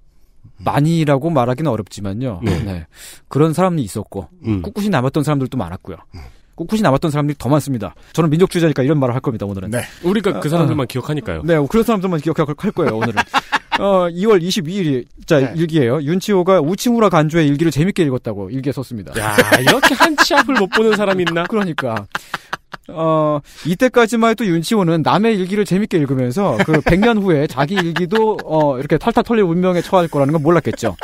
많이라고 말하기는 어렵지만요. 네. 네. 그런 사람이 있었고 음. 꿋꿋이 남았던 사람들도 많았고요. 음. 꿋꿋이 남았던 사람들이 더 많습니다. 저는 민족주의자니까 이런 말을 할 겁니다, 오늘은. 네. 우리가 그 사람들만 아, 기억하니까요. 네, 그런 사람들만 기억할 거예요, 오늘은. 어, 2월 22일 이자 네. 일기예요. 윤치호가 우치무라 간주의 일기를 재밌게 읽었다고 일기에 썼습니다. 야 이렇게 한치 앞을 못 보는 사람이 있나? 그러니까. 어, 이때까지만 해도 윤치호는 남의 일기를 재밌게 읽으면서 그 100년 후에 자기 일기도 어, 이렇게 탈탈 털릴 운명에 처할 거라는 건 몰랐겠죠.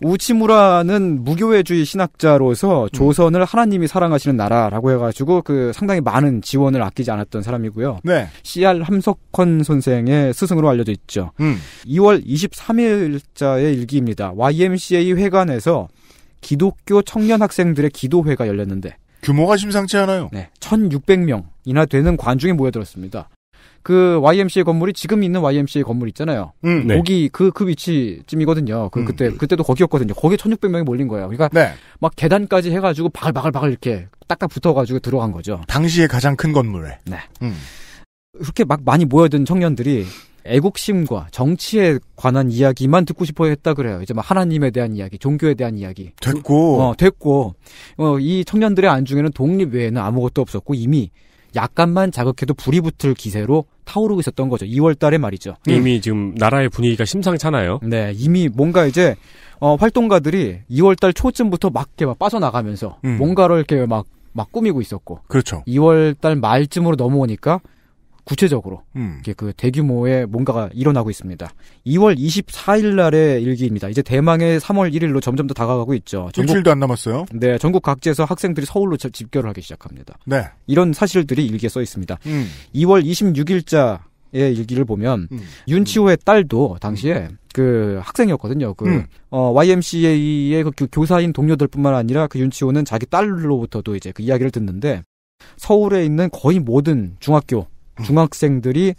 우치무라는 무교회주의 신학자로서 음. 조선을 하나님이 사랑하시는 나라라고 해가지고 그 상당히 많은 지원을 아끼지 않았던 사람이고요. 네. C.R. 함석헌 선생의 스승으로 알려져 있죠. 음. 2월 23일자의 일기입니다. YMCA 회관에서 기독교 청년 학생들의 기도회가 열렸는데 규모가 심상치 않아요. 네, 1,600명이나 되는 관중이 모여들었습니다. 그 YMCA 건물이 지금 있는 YMCA 건물 있잖아요. 음, 네. 거기 그그 그 위치쯤이거든요. 그 음. 그때 그때도 거기였거든요. 거기에 1,600명이 몰린 거예요. 그러니까 네. 막 계단까지 해 가지고 바글바글바글 이렇게 딱딱 붙어 가지고 들어간 거죠. 당시에 가장 큰 건물에. 네. 음. 그렇게 막 많이 모여든 청년들이 애국심과 정치에 관한 이야기만 듣고 싶어 했다 그래요. 이제 막 하나님에 대한 이야기, 종교에 대한 이야기. 됐고. 어, 됐고. 어, 이 청년들의 안중에는 독립 외에는 아무것도 없었고 이미 약간만 자극해도 불이 붙을 기세로 타오르고 있었던 거죠. 2월 달에 말이죠. 예. 이미 음. 지금 나라의 분위기가 심상찮아요. 네, 이미 뭔가 이제 어, 활동가들이 2월 달 초쯤부터 막게막 빠져나가면서 음. 뭔가를 이렇게 막, 막 꾸미고 있었고. 그렇죠. 2월 달 말쯤으로 넘어오니까 구체적으로 음. 그 대규모의 뭔가가 일어나고 있습니다. 2월 24일 날의 일기입니다. 이제 대망의 3월 1일로 점점 더 다가가고 있죠. 전국, 일주일도 안 남았어요. 네, 전국 각지에서 학생들이 서울로 집결을 하기 시작합니다. 네. 이런 사실들이 일기에 써 있습니다. 음. 2월 26일자 의 일기를 보면 음. 윤치호의 딸도 당시에 그 학생이었거든요. 그 음. 어, YMCA의 그 교사인 동료들뿐만 아니라 그 윤치호는 자기 딸로부터도 이제 그 이야기를 듣는데 서울에 있는 거의 모든 중학교 중학생들이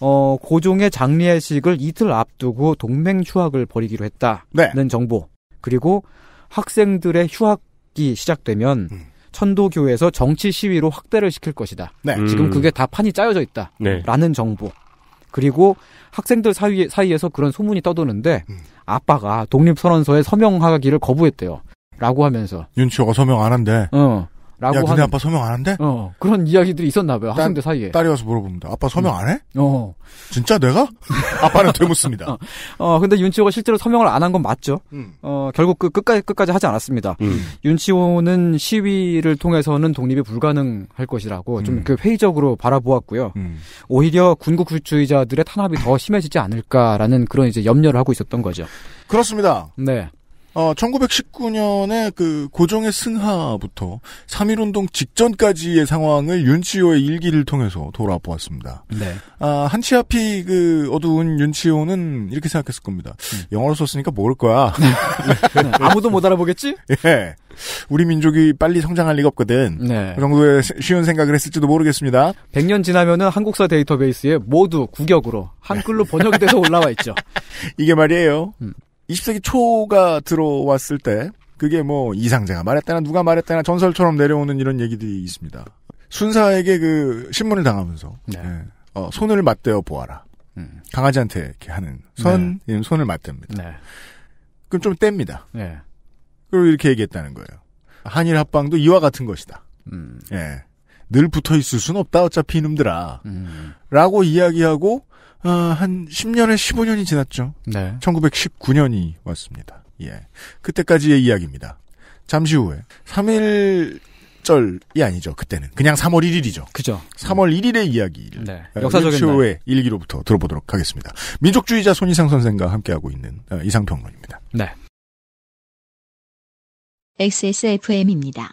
어, 고종의 장례식을 이틀 앞두고 동맹 휴학을 벌이기로 했다는 네. 정보. 그리고 학생들의 휴학이 시작되면 음. 천도교에서 정치 시위로 확대를 시킬 것이다. 네. 음. 지금 그게 다 판이 짜여져 있다. 네. 라는 정보. 그리고 학생들 사이, 사이에서 그런 소문이 떠도는데 음. 아빠가 독립선언서에 서명하기를 거부했대요. 라고 하면서 윤치호 서명 안 한대. 어. 라고 야, 근데 아빠 서명 안 한대? 어, 그런 이야기들이 있었나 봐요. 딸, 학생들 사이에. 딸이 와서 물어봅니다. 아빠 서명 안 해? 어. 진짜 내가? 아빠는 되묻습니다. 어, 어, 근데 윤치호가 실제로 서명을 안 한 건 맞죠. 음. 어, 결국 그 끝까지 끝까지 하지 않았습니다. 음. 윤치호는 시위를 통해서는 독립이 불가능할 것이라고 음. 좀그 회의적으로 바라보았고요. 음. 오히려 군국주의자들의 탄압이 더 심해지지 않을까라는 그런 이제 염려를 하고 있었던 거죠. 그렇습니다. 네. 어, 1919년에 그 고종의 승하부터 3.1운동 직전까지의 상황을 윤치호의 일기를 통해서 돌아보았습니다. 네. 아, 한치 앞이 그 어두운 윤치호는 이렇게 생각했을 겁니다. 음. 영어로 썼으니까 모를 거야. 아무도 못 알아보겠지? 예. 우리 민족이 빨리 성장할 리가 없거든. 네. 그 정도의 쉬운 생각을 했을지도 모르겠습니다. 100년 지나면은 한국사 데이터베이스에 모두 국역으로 한글로 번역이 돼서 올라와 있죠. 이게 말이에요. 음. 20세기 초가 들어왔을 때 그게 뭐 이상재가 말했다나 누가 말했다나 전설처럼 내려오는 이런 얘기들이 있습니다. 순사에게 그 신문을 당하면서 네. 네. 어, 손을 맞대어 보아라. 음. 강아지한테 이렇게 하는 손 네. 손을 맞댑니다. 네. 그럼 좀 뗍니다. 네. 그리고 이렇게 얘기했다는 거예요. 한일 합방도 이와 같은 것이다. 음. 예. 늘 붙어 있을 순 없다 어차피 이놈들아. 음. 라고 이야기하고 아, 한 10년에 15년이 지났죠. 네. 1919년이 왔습니다. 예. 그때까지의 이야기입니다. 잠시 후에 3일절이 아니죠. 그때는 그냥 3월 1일이죠. 그죠. 3월 1일의 이야기를 네. 어, 역사적인 날. 일기로부터 들어보도록 하겠습니다. 민족주의자 손희상 선생과 함께하고 있는 어, 이상 평론입니다. 네. XSFM입니다.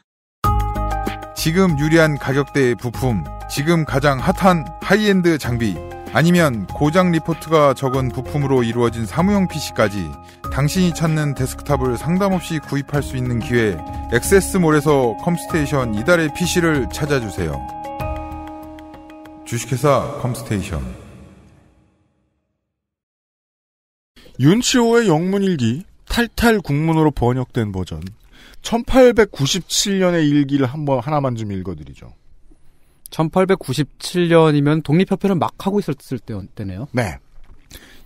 지금 유리한 가격대의 부품, 지금 가장 핫한 하이엔드 장비 아니면 고장 리포트가 적은 부품으로 이루어진 사무용 PC까지 당신이 찾는 데스크탑을 상담 없이 구입할 수 있는 기회 엑세스몰에서 컴스테이션 이달의 PC를 찾아주세요. 주식회사 컴스테이션 윤치호의 영문일기 탈탈 국문으로 번역된 버전 1897년의 일기를 한번 하나만 좀 읽어드리죠. 1897년이면 독립협회는 막 하고 있었을 때, 때네요. 네.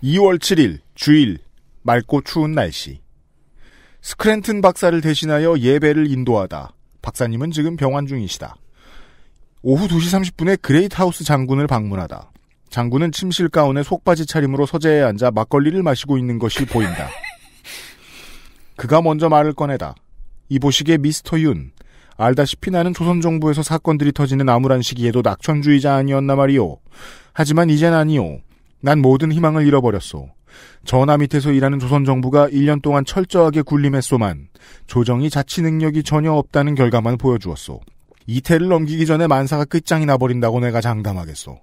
2월 7일 주일 맑고 추운 날씨. 스크랜튼 박사를 대신하여 예배를 인도하다. 박사님은 지금 병환 중이시다. 오후 2시 30분에 그레이트 하우스 장군을 방문하다. 장군은 침실 가운에 속바지 차림으로 서재에 앉아 막걸리를 마시고 있는 것이 보인다. 그가 먼저 말을 꺼내다. 이보시기 미스터 윤, 알다시피 나는 조선정부에서 사건들이 터지는 암울한 시기에도 낙천주의자 아니었나 말이오. 하지만 이젠 아니오. 난 모든 희망을 잃어버렸소. 전하 밑에서 일하는 조선정부가 1년 동안 철저하게 군림했소만 조정이 자치 능력이 전혀 없다는 결과만 보여주었소. 이태를 넘기기 전에 만사가 끝장이 나버린다고 내가 장담하겠소.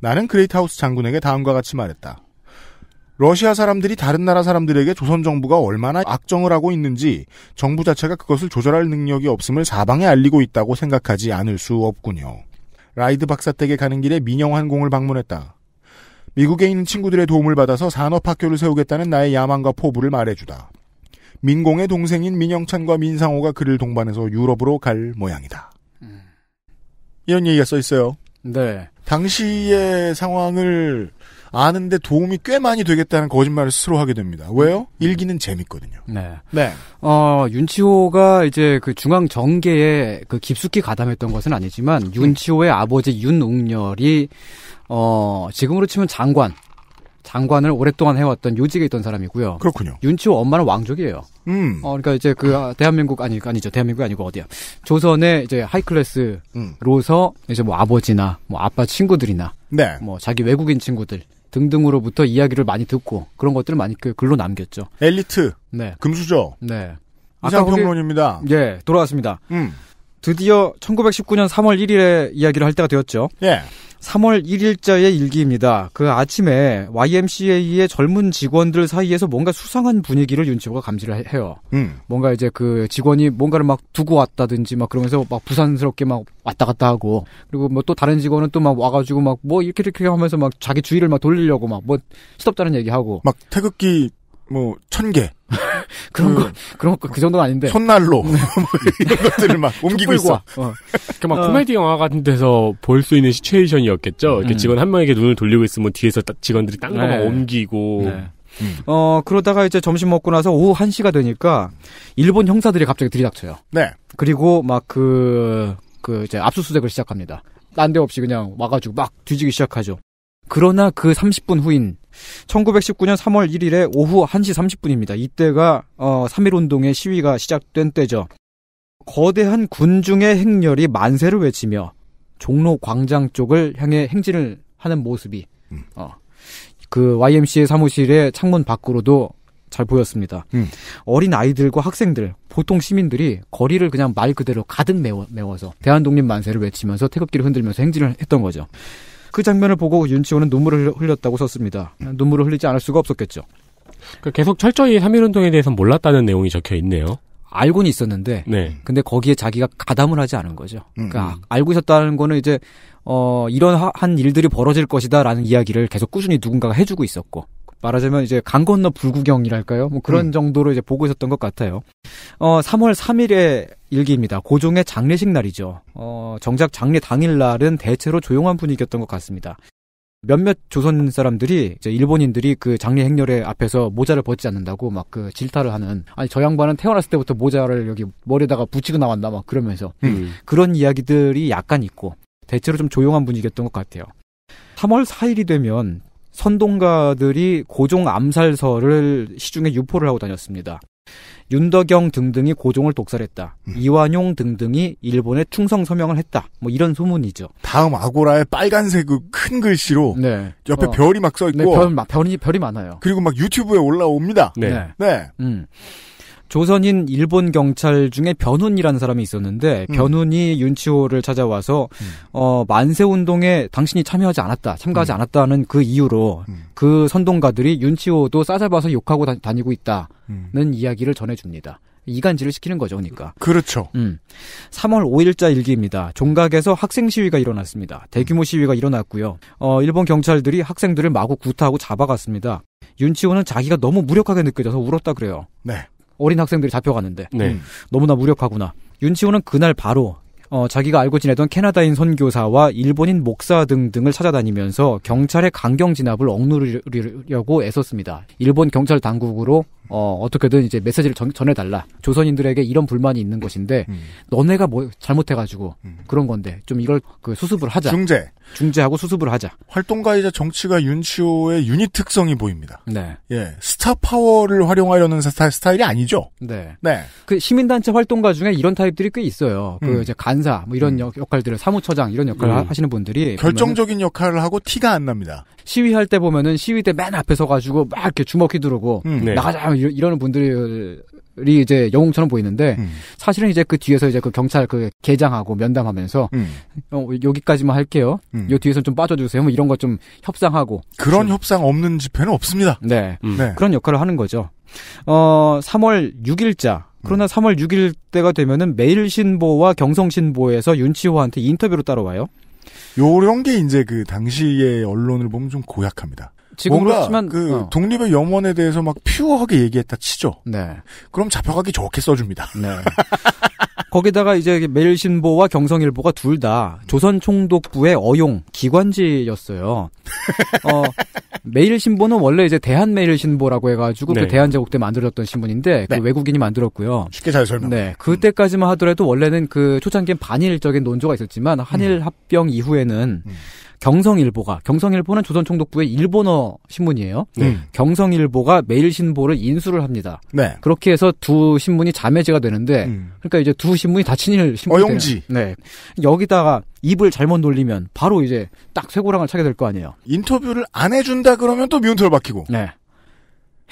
나는 그레이트하우스 장군에게 다음과 같이 말했다. 러시아 사람들이 다른 나라 사람들에게 조선 정부가 얼마나 악정을 하고 있는지 정부 자체가 그것을 조절할 능력이 없음을 사방에 알리고 있다고 생각하지 않을 수 없군요. 라이드 박사 댁에 가는 길에 민영항공을 방문했다. 미국에 있는 친구들의 도움을 받아서 산업학교를 세우겠다는 나의 야망과 포부를 말해주다. 민공의 동생인 민영찬과 민상호가 그를 동반해서 유럽으로 갈 모양이다. 음. 이런 얘기가 써 있어요. 네. 당시의 상황을 아는데 도움이 꽤 많이 되겠다는 거짓말을 스스로 하게 됩니다. 왜요? 음. 일기는 재밌거든요. 네. 네. 어, 윤치호가 이제 그 중앙 정계에 그 깊숙이 가담했던 것은 아니지만 네. 윤치호의 아버지 윤웅렬이 어, 지금으로 치면 장관 장관을 오랫동안 해왔던 요직에 있던 사람이고요. 그렇군요. 윤치호 엄마는 왕족이에요. 음. 어, 그러니까 이제 그 아. 대한민국 아니 아니죠 대한민국 아니고 어디야 조선의 이제 하이클래스로서 음. 이제 뭐 아버지나 뭐 아빠 친구들이나 네. 뭐 자기 외국인 친구들 등등으로부터 이야기를 많이 듣고 그런 것들을 많이 그 글로 남겼죠. 엘리트. 네. 금수저. 네. 아까 평론입니다. 예, 돌아왔습니다. 음. 드디어 1919년 3월 1일에 이야기를 할 때가 되었죠. 예. 3월 1일자의 일기입니다. 그 아침에 YMCA의 젊은 직원들 사이에서 뭔가 수상한 분위기를 윤치호가 감지를 해요. 음. 뭔가 이제 그 직원이 뭔가를 막 두고 왔다든지 막 그러면서 막 부산스럽게 막 왔다 갔다 하고 그리고 뭐 또 다른 직원은 또 막 와가지고 막 뭐 이렇게 이렇게 하면서 막 자기 주의를 막 돌리려고 막뭐 시덥다는 얘기하고 막 태극기 뭐천개 그런 거, 음. 그런 거, 그 정도는 아닌데. 첫날로 네. 이런 것들을 막 옮기고 있어. 어. 그막 어. 코미디 영화 같은 데서 볼 수 있는 시츄에이션이었겠죠? 이렇게 음. 직원 한 명에게 눈을 돌리고 있으면 뭐 뒤에서 직원들이 딴 거막 네. 옮기고. 네. 음. 어, 그러다가 이제 점심 먹고 나서 오후 1시가 되니까 일본 형사들이 갑자기 들이닥쳐요. 네. 그리고 막 그, 그 이제 압수수색을 시작합니다. 딴 데 없이 그냥 와가지고 막 뒤지기 시작하죠. 그러나 그 30분 후인 1919년 3월 1일에 오후 1시 30분입니다. 이때가 어, 3.1운동의 시위가 시작된 때죠. 거대한 군중의 행렬이 만세를 외치며 종로 광장 쪽을 향해 행진을 하는 모습이 음. 어, 그 YMCA 사무실의 창문 밖으로도 잘 보였습니다. 음. 어린 아이들과 학생들, 보통 시민들이 거리를 그냥 말 그대로 가득 메워, 메워서 대한독립 만세를 외치면서 태극기를 흔들면서 행진을 했던 거죠. 그 장면을 보고 윤치호는 눈물을 흘렸다고 썼습니다. 눈물을 흘리지 않을 수가 없었겠죠. 그 계속 철저히 3.1운동에 대해서 몰랐다는 내용이 적혀 있네요. 알고는 있었는데, 네. 근데 거기에 자기가 가담을 하지 않은 거죠. 그러니까 음. 음. 알고 있었다는 거는 이제 어 이런 한 일들이 벌어질 것이다라는 이야기를 계속 꾸준히 누군가가 해주고 있었고, 말하자면 이제 강 건너 불구경이랄까요? 뭐 그런 음. 정도로 이제 보고 있었던 것 같아요. 어, 3월 3일의 일기입니다. 고종의 장례식 날이죠. 어, 정작 장례 당일 날은 대체로 조용한 분위기였던 것 같습니다. 몇몇 조선 사람들이 이제 일본인들이 그 장례 행렬의 앞에서 모자를 벗지 않는다고 막 그 질타를 하는 아니 저 양반은 태어났을 때부터 모자를 여기 머리에다가 붙이고 나왔나 막 그러면서 음. 그런 이야기들이 약간 있고 대체로 좀 조용한 분위기였던 것 같아요. 3월 4일이 되면 선동가들이 고종 암살서를 시중에 유포를 하고 다녔습니다. 윤덕영 등등이 고종을 독살했다. 음. 이완용 등등이 일본에 충성 서명을 했다. 뭐 이런 소문이죠. 다음 아고라에 빨간색 그 큰 글씨로 네. 옆에 어. 별이 막 써 있고 네, 별, 별이 별이 많아요. 그리고 막 유튜브에 올라옵니다. 네. 네. 네. 음. 조선인 일본 경찰 중에 변훈이라는 사람이 있었는데 음. 변훈이 윤치호를 찾아와서 음. 어 만세 운동에 당신이 참여하지 않았다 참가하지 음. 않았다는 그 이유로 음. 그 선동가들이 윤치호도 싸잡아서 욕하고 다, 니고 있다는 음. 이야기를 전해줍니다. 이간질을 시키는 거죠, 그러니까. 그렇죠. 음. 3월 5일자 일기입니다. 종각에서 학생 시위가 일어났습니다. 대규모 음. 시위가 일어났고요. 어, 일본 경찰들이 학생들을 마구 구타하고 잡아갔습니다. 윤치호는 자기가 너무 무력하게 느껴져서 울었다 그래요. 네. 어린 학생들이 잡혀가는데 네. 음, 너무나 무력하구나. 윤치호는 그날 바로 어, 자기가 알고 지내던 캐나다인 선교사와 일본인 목사 등등을 찾아다니면서 경찰의 강경 진압을 억누르려고 애썼습니다. 일본 경찰 당국으로 어, 어떻게든 이제 메시지를 전, 전해달라. 조선인들에게 이런 불만이 있는 것인데, 음. 너네가 뭐, 잘못해가지고, 음. 그런 건데, 좀 이걸 그 수습을 하자. 중재. 중재하고 수습을 하자. 활동가이자 정치가 윤치호의 유닛 특성이 보입니다. 네. 예. 스타 파워를 활용하려는 스타, 스타일이 아니죠? 네. 네. 그 시민단체 활동가 중에 이런 타입들이 꽤 있어요. 그 음. 그 이제 간사, 뭐 이런 음. 역할들을, 사무처장 이런 역할을 음. 하, 하시는 분들이. 결정적인 역할을 하고 티가 안 납니다. 시위할 때 보면은 시위 대맨 앞에 서가지고 막 이렇게 주먹 휘두르고, 음. 네. 나가자 이러는 분들이 이제 영웅처럼 보이는데 음. 사실은 이제 그 뒤에서 이제 그 경찰 그 개장하고 면담하면서 음. 어, 여기까지만 할게요. 음. 요 뒤에서 좀 빠져주세요. 뭐 이런 것 좀 협상하고 그런 지금. 협상 없는 집회는 없습니다. 네. 음. 네. 그런 역할을 하는 거죠. 어 3월 6일자 그러나 3월 음. 6일 때가 되면은 매일신보와 경성신보에서 윤치호한테 인터뷰로 따라와요. 요런 게 이제 그 당시의 언론을 보면 좀 고약합니다. 지금 그렇지만 그 어. 독립의 염원에 대해서 막 퓨어하게 얘기했다 치죠. 네. 그럼 잡혀가기 좋게 써줍니다. 네. 거기다가 이제 매일신보와 경성일보가 둘 다 조선총독부의 어용 기관지였어요. 어, 매일신보는 원래 이제 대한매일신보라고 해가지고 그 네. 그 대한제국 때 만들었던 신문인데 그 네. 그 외국인이 만들었고요. 쉽게 잘 설명. 네, 음. 그때까지만 하더라도 원래는 그 초창기엔 반일적인 논조가 있었지만 한일 음. 합병 이후에는 음. 경성일보가 경성일보는 조선총독부의 일본어 신문이에요. 네. 음. 경성일보가 매일신보를 인수를 합니다. 네. 그렇게 해서 두 신문이 자매제가 되는데 음. 그러니까 이제 두 신문이 다 친일 신문이 어용지. 네. 여기다가 입을 잘못 돌리면 바로 이제 딱 쇠고랑을 차게 될 거 아니에요. 인터뷰를 안 해준다 그러면 또 미운털 박히고. 네.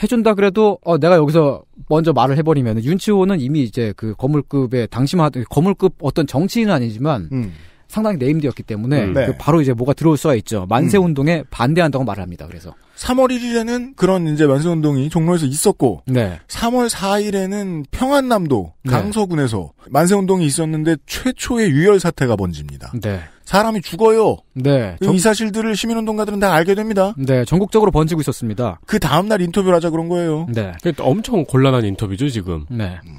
해준다 그래도 어 내가 여기서 먼저 말을 해버리면 윤치호는 이미 이제 그 거물급의 당시만 거물급 어떤 정치인은 아니지만. 음. 상당히 네임드였기 때문에 음. 그 네. 바로 이제 뭐가 들어올 수가 있죠. 만세 음. 운동에 음. 반대한다고 말 합니다. 그래서 3월 1일에는 그런 이제 만세 운동이 종로에서 있었고 네. 3월 4일에는 평안남도 네. 강서군에서 네. 만세 운동이 있었는데 최초의 유혈 사태가 번집니다. 네. 사람이 죽어요. 네. 그 이 사실들을 시민운동가들은 다 알게 됩니다. 네, 전국적으로 번지고 있었습니다. 그 다음날 인터뷰를 하자 그런 거예요. 네. 그러니까 엄청 곤란한 인터뷰죠, 지금. 네. 음.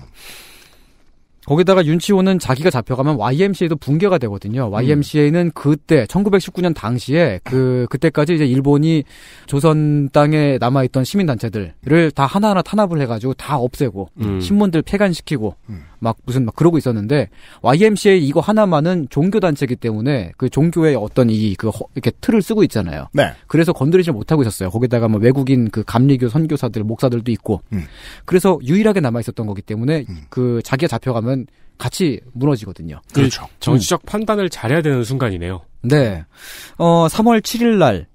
거기다가 윤치호는 자기가 잡혀가면 YMCA도 붕괴가 되거든요. 음. YMCA는 그때 1919년 당시에 그 그때까지 이제 일본이 조선 땅에 남아 있던 시민 단체들을 다 하나하나 탄압을 해 가지고 다 없애고 음. 신문들 폐간시키고 음. 막 무슨 막 그러고 있었는데 YMCA 이거 하나만은 종교 단체이기 때문에 그 종교의 어떤 이 그 이렇게 틀을 쓰고 있잖아요. 네. 그래서 건드리지 못하고 있었어요. 거기다가 뭐 외국인 그 감리교 선교사들 목사들도 있고. 음. 그래서 유일하게 남아 있었던 거기 때문에 음. 그 자기가 잡혀가면 되면 같이 무너지거든요. 그렇죠. 음. 정치적 음. 판단을 잘해야 되는 순간이네요. 네. 어, 3월 7일 날,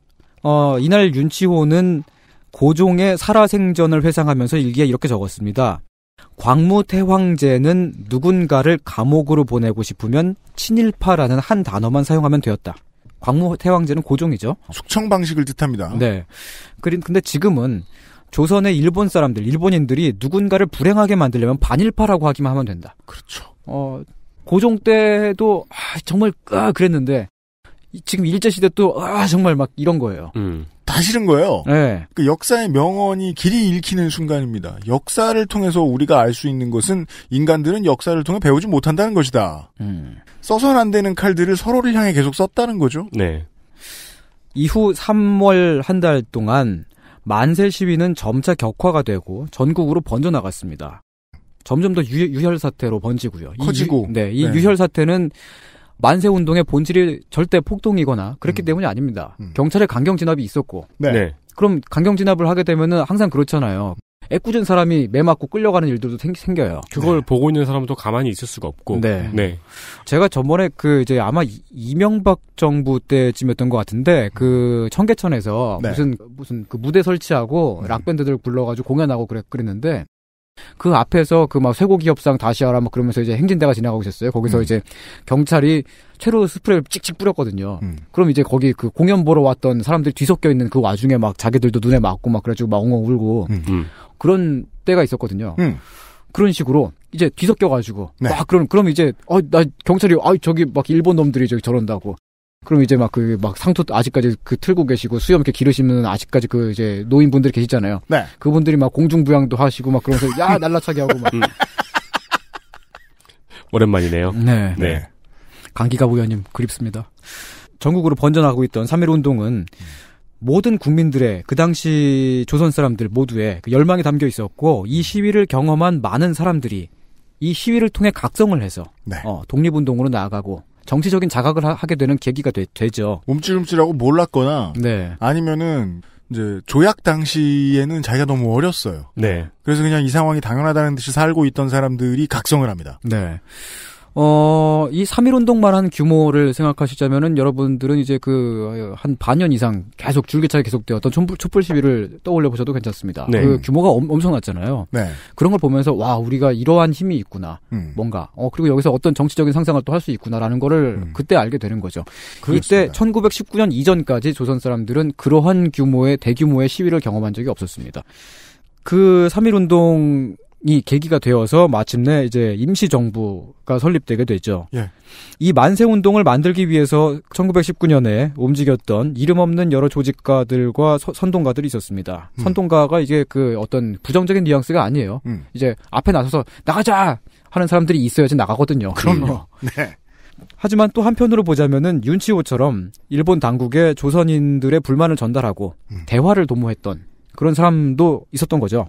어, 이날 윤치호는 고종의 살아생전을 회상하면서 일기에 이렇게 적었습니다. 광무태황제는 누군가를 감옥으로 보내고 싶으면 친일파라는 한 단어만 사용하면 되었다. 광무태황제는 고종이죠. 숙청 방식을 뜻합니다. 네. 그린 근데 지금은 조선의 일본 사람들, 일본인들이 누군가를 불행하게 만들려면 반일파라고 하기만 하면 된다. 그렇죠. 어, 고종 때도 아, 정말 아, 그랬는데 지금 일제 시대 또 아, 정말 막 이런 거예요. 음. 다 싫은 거예요. 네. 그 역사의 명언이 길이 읽히는 순간입니다. 역사를 통해서 우리가 알 수 있는 것은 인간들은 역사를 통해 배우지 못한다는 것이다. 음. 써선 안 되는 칼들을 서로를 향해 계속 썼다는 거죠. 네. 이후 3월 한 달 동안 만세 시위는 점차 격화가 되고 전국으로 번져나갔습니다. 점점 더 유, 혈 사태로 번지고요. 커지고. 이 유, 네, 이 네. 유혈 사태는 만세 운동의 본질이 절대 폭동이거나 그렇기 음. 때문이 아닙니다. 음. 경찰의 강경 진압이 있었고. 네. 네. 그럼 강경 진압을 하게 되면은 항상 그렇잖아요. 애꿎은 사람이 매 맞고 끌려가는 일들도 생, 겨요 그걸 네. 보고 있는 사람도 가만히 있을 수가 없고. 네. 네. 제가 저번에 그 이제 아마 이명박 정부 때쯤이었던 것 같은데 그 청계천에서 네. 무슨 무슨 그 무대 설치하고 음. 락밴드들 불러가지고 공연하고 그랬, 그랬는데 그 앞에서 그 막 쇠고기협상 다시 하라 막 그러면서 이제 행진대가 지나가고 있었어요. 거기서 음. 이제 경찰이 최루 스프레이를 찍찍 뿌렸거든요. 음. 그럼 이제 거기 그 공연 보러 왔던 사람들이 뒤섞여 있는 그 와중에 막 자기들도 눈에 맞고 막 그래가지고 막 엉엉 울고. 음. 음. 그런 때가 있었거든요. 음. 그런 식으로 이제 뒤섞여가지고 네. 막 그럼 그럼 이제 어나 경찰이 아 저기 막 일본 놈들이 저기 저런다고 그럼 이제 막 그 막 상투 아직까지 그 틀고 계시고 수염 이렇게 기르시면 아직까지 그 이제 노인분들이 계시잖아요. 네. 그분들이 막 공중부양도 하시고 막 그러면서 야 날라차게 하고 막 음. 오랜만이네요. 네. 네. 강기갑 의원님 그립습니다. 전국으로 번전하고 있던 3일 운동은 음. 모든 국민들의 그 당시 조선 사람들 모두의 그 열망이 담겨 있었고 이 음. 시위를 경험한 많은 사람들이 이 시위를 통해 각성을 해서 네. 어, 독립운동으로 나아가고 정치적인 자각을 하, 게 되는 계기가 되, 죠 움찔움찔하고 몰랐거나 네. 아니면은 이제 조약 당시에는 자기가 너무 어렸어요. 네. 그래서 그냥 이 상황이 당연하다는 듯이 살고 있던 사람들이 각성을 합니다. 네. 어, 이 3.1운동만 한 규모를 생각하시자면은 여러분들은 이제 그, 한 반년 이상 계속 줄기차게 계속되었던 촛불, 촛불 시위를 떠올려 보셔도 괜찮습니다. 네. 그 규모가 엄, 엄청났잖아요. 네. 그런 걸 보면서, 와, 우리가 이러한 힘이 있구나. 음. 뭔가. 어, 그리고 여기서 어떤 정치적인 상상을 또 할 수 있구나라는 거를 음. 그때 알게 되는 거죠. 그렇습니다. 이때 1919년 이전까지 조선 사람들은 그러한 규모의, 대규모의 시위를 경험한 적이 없었습니다. 그3.1운동 이 계기가 되어서 마침내 이제 임시 정부가 설립되게 되죠. 예. 이 만세 운동을 만들기 위해서 1919년에 움직였던 이름 없는 여러 조직가들과 서, 선동가들이 있었습니다. 음. 선동가가 이제그 어떤 부정적인 뉘앙스가 아니에요. 음. 이제 앞에 나서서 나가자 하는 사람들이 있어야지 나가거든요. 그럼요. 음. 네. 하지만 또 한편으로 보자면은 윤치호처럼 일본 당국에 조선인들의 불만을 전달하고 음. 대화를 도모했던 그런 사람도 있었던 거죠.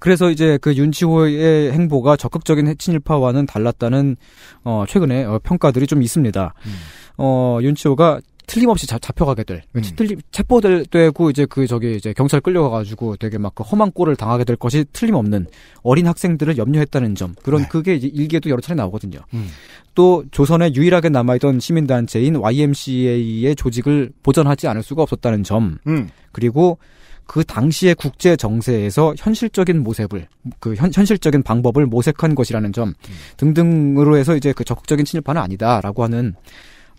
그래서 이제 그 윤치호의 행보가 적극적인 해친일파와는 달랐다는 어 최근에 어, 평가들이 좀 있습니다. 음. 어 윤치호가 틀림없이 자, 잡혀가게 될, 그 음. 틀림 체포되고 될 이제 그 저기 이제 경찰 끌려가가지고 되게 막 그 험한 꼴을 당하게 될 것이 틀림없는 어린 학생들을 염려했다는 점 그런 네. 그게 이제 일기에도 여러 차례 나오거든요. 음. 또 조선에 유일하게 남아있던 시민단체인 YMCA의 조직을 보전하지 않을 수가 없었다는 점 음. 그리고 그 당시의 국제 정세에서 현실적인 모색을 그 현, 현실적인 방법을 모색한 것이라는 점 등등으로 해서 이제 그 적극적인 친일파는 아니다라고 하는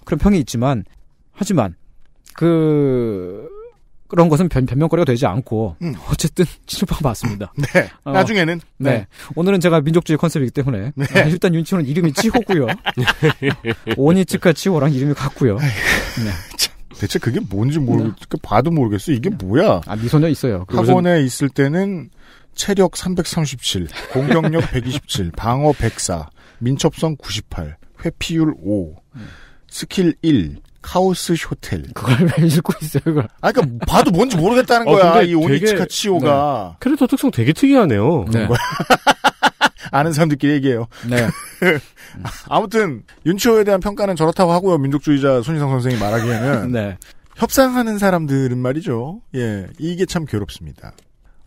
그런 평이 있지만 하지만 그 그런 것은 변, 변명거리가 되지 않고 음. 어쨌든 친일파가 맞습니다. 네. 어, 나중에는 네. 네. 오늘은 제가 민족주의 컨셉이기 때문에 네. 어, 일단 윤치호는 이름이 치호고요. 오니츠카 치호랑 이름이 같고요. 네. 대체 그게 뭔지 모르겠, 네. 그 그러니까 봐도 모르겠어. 이게 네. 뭐야? 아, 미소녀 있어요. 학원에 있을 때는 체력 337, 공격력 127, 방어 104, 민첩성 98, 회피율 5, 음. 스킬 1, 카오스 호텔. 그걸 왜 읽고 있어요, 그걸? 아, 그니까, 봐도 뭔지 모르겠다는 어, 거야, 이 오니츠카 치오가. 네. 캐릭터 특성 되게 특이하네요. 네. 아는 사람들끼리 얘기해요. 네. 아무튼 윤치호에 대한 평가는 저렇다고 하고요. 민족주의자 손희성 선생이 말하기에는 네. 협상하는 사람들은 말이죠. 예, 이게 참 괴롭습니다.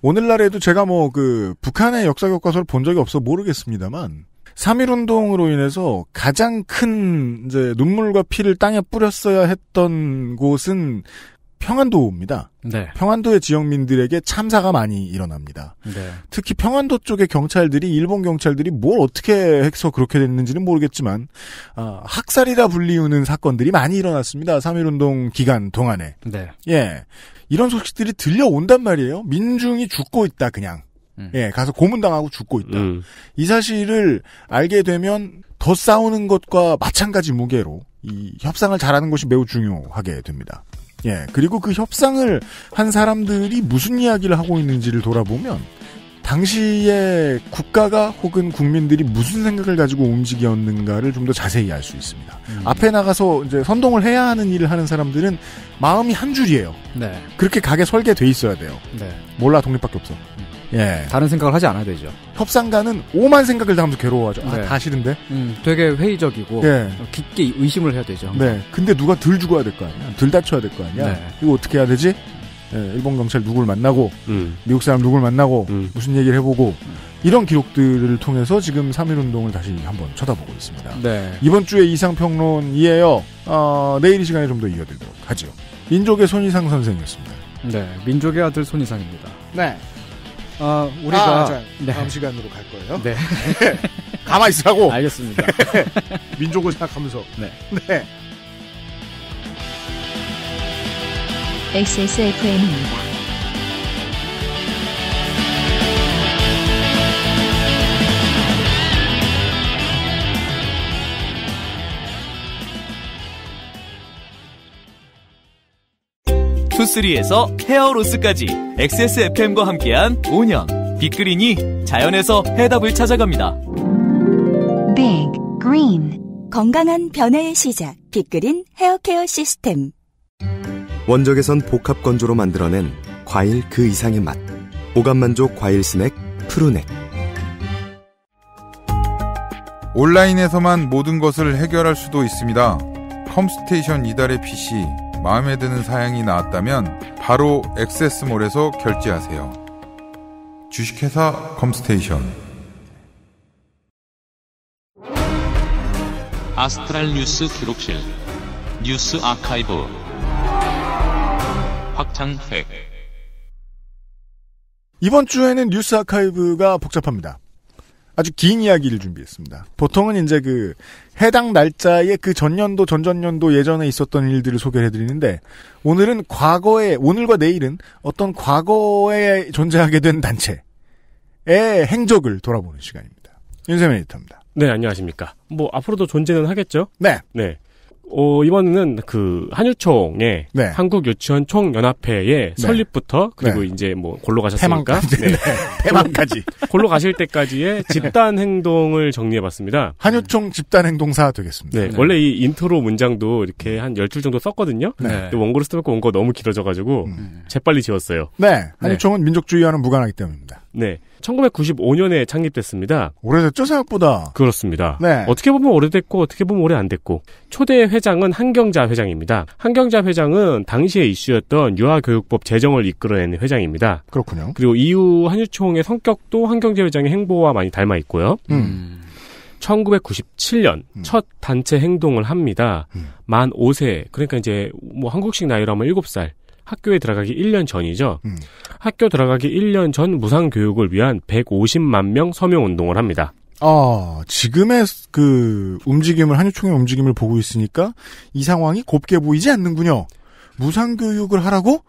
오늘날에도 제가 뭐 그 북한의 역사 교과서를 본 적이 없어 모르겠습니다만 3.1운동으로 인해서 가장 큰 이제 눈물과 피를 땅에 뿌렸어야 했던 곳은 평안도입니다. 네. 평안도의 지역민들에게 참사가 많이 일어납니다. 네. 특히 평안도 쪽의 경찰들이 일본 경찰들이 뭘 어떻게 해서 그렇게 됐는지는 모르겠지만 아, 학살이라 불리우는 사건들이 많이 일어났습니다. 3.1운동 기간 동안에. 네. 예. 이런 소식들이 들려온단 말이에요. 민중이 죽고 있다 그냥. 음. 예, 가서 고문당하고 죽고 있다. 음. 이 사실을 알게 되면 더 싸우는 것과 마찬가지 무게로 이 협상을 잘하는 것이 매우 중요하게 됩니다. 예, 그리고 그 협상을 한 사람들이 무슨 이야기를 하고 있는지를 돌아보면 당시에 국가가 혹은 국민들이 무슨 생각을 가지고 움직였는가를 좀 더 자세히 알 수 있습니다. 음. 앞에 나가서 이제 선동을 해야 하는 일을 하는 사람들은 마음이 한 줄이에요. 네. 그렇게 가게 설계돼 있어야 돼요. 네. 몰라 독립밖에 없어. 음. 예. 다른 생각을 하지 않아야 되죠. 협상가는 오만 생각을 다 하면서 괴로워하죠. 아, 네. 다 싫은데? 음, 되게 회의적이고 네. 깊게 의심을 해야 되죠. 네. 근데 누가 들 죽어야 될 거 아니야? 들 다쳐야 될 거 아니야? 네. 이거 어떻게 해야 되지? 네, 일본 경찰 누굴 만나고 음. 미국 사람 누굴 만나고 음. 무슨 얘기를 해보고 이런 기록들을 통해서 지금 3.1운동을 다시 한번 쳐다보고 있습니다. 네. 이번 주에 이상평론이에요. 어, 내일 이 시간에 좀 더 이어드리도록 하죠. 민족의 손이상 선생이었습니다. 네, 민족의 아들 손이상입니다. 네. 어, 우리가 아, 자, 네. 다음 시간으로 갈 거예요. 네. 가만 있으라고. 알겠습니다. 민족을 생각하면서. 네. 네. XSFM입니다. 투쓰리에서 헤어로스까지 XSFM과 함께한 5년 빅그린이 자연에서 해답을 찾아갑니다. Big Green 건강한 변화의 시작 빅그린 헤어케어 시스템 원적에선 복합 건조로 만들어낸 과일 그 이상의 맛 오감 만족 과일 스낵 푸르넥 온라인에서만 모든 것을 해결할 수도 있습니다. 컴스테이션 이달의 PC 마음에 드는 사양이 나왔다면 바로 액세스몰에서 결제하세요. 주식회사 컴스테이션 아스트랄 뉴스 기록실 뉴스 아카이브 확장팩 이번 주에는 뉴스 아카이브가 복잡합니다. 아주 긴 이야기를 준비했습니다. 보통은 이제 그 해당 날짜에 그 전년도, 전전년도 예전에 있었던 일들을 소개 해드리는데, 오늘은 과거에, 오늘과 내일은 어떤 과거에 존재하게 된 단체의 행적을 돌아보는 시간입니다. 윤세민 리터입니다. 네, 안녕하십니까. 뭐, 앞으로도 존재는 하겠죠? 네. 네. 어, 이번에는 그 한유총의 네. 한국 유치원 총연합회의 네. 설립부터 그리고 네. 이제 뭐 골로 가셨으니까 대망까지 네. 네. 골로 가실 때까지의 집단 행동을 정리해 봤습니다. 한유총 집단 행동사 되겠습니다. 원래 이 인트로 문장도 이렇게 한1 0줄 정도 썼거든요. 원고를 쓰고 온 거 너무 길어져 가지고 음. 재빨리 지웠어요. 네. 한유총은 민족주의와는 무관하기 때문입니다. 네. 1995년에 창립됐습니다. 오래됐죠, 생각보다. 그렇습니다. 네. 어떻게 보면 오래됐고, 어떻게 보면 오래 안 됐고. 초대 회장은 한경자 회장입니다. 한경자 회장은 당시에 이슈였던 유아교육법 제정을 이끌어낸 회장입니다. 그렇군요. 그리고 이후 한유총의 성격도 한경자 회장의 행보와 많이 닮아 있고요. 음. 1997년 음. 음. 첫 단체 행동을 합니다. 음. 만 5세, 그러니까 이제 뭐 한국식 나이로 하면 7살. 학교에 들어가기 1년 전이죠. 음. 학교 들어가기 1년 전 무상 교육을 위한 150만 명 서명 운동을 합니다. 아, 지금의 그 움직임을 한유총의 움직임을 보고 있으니까 이 상황이 곱게 보이지 않는군요. 무상 교육을 하라고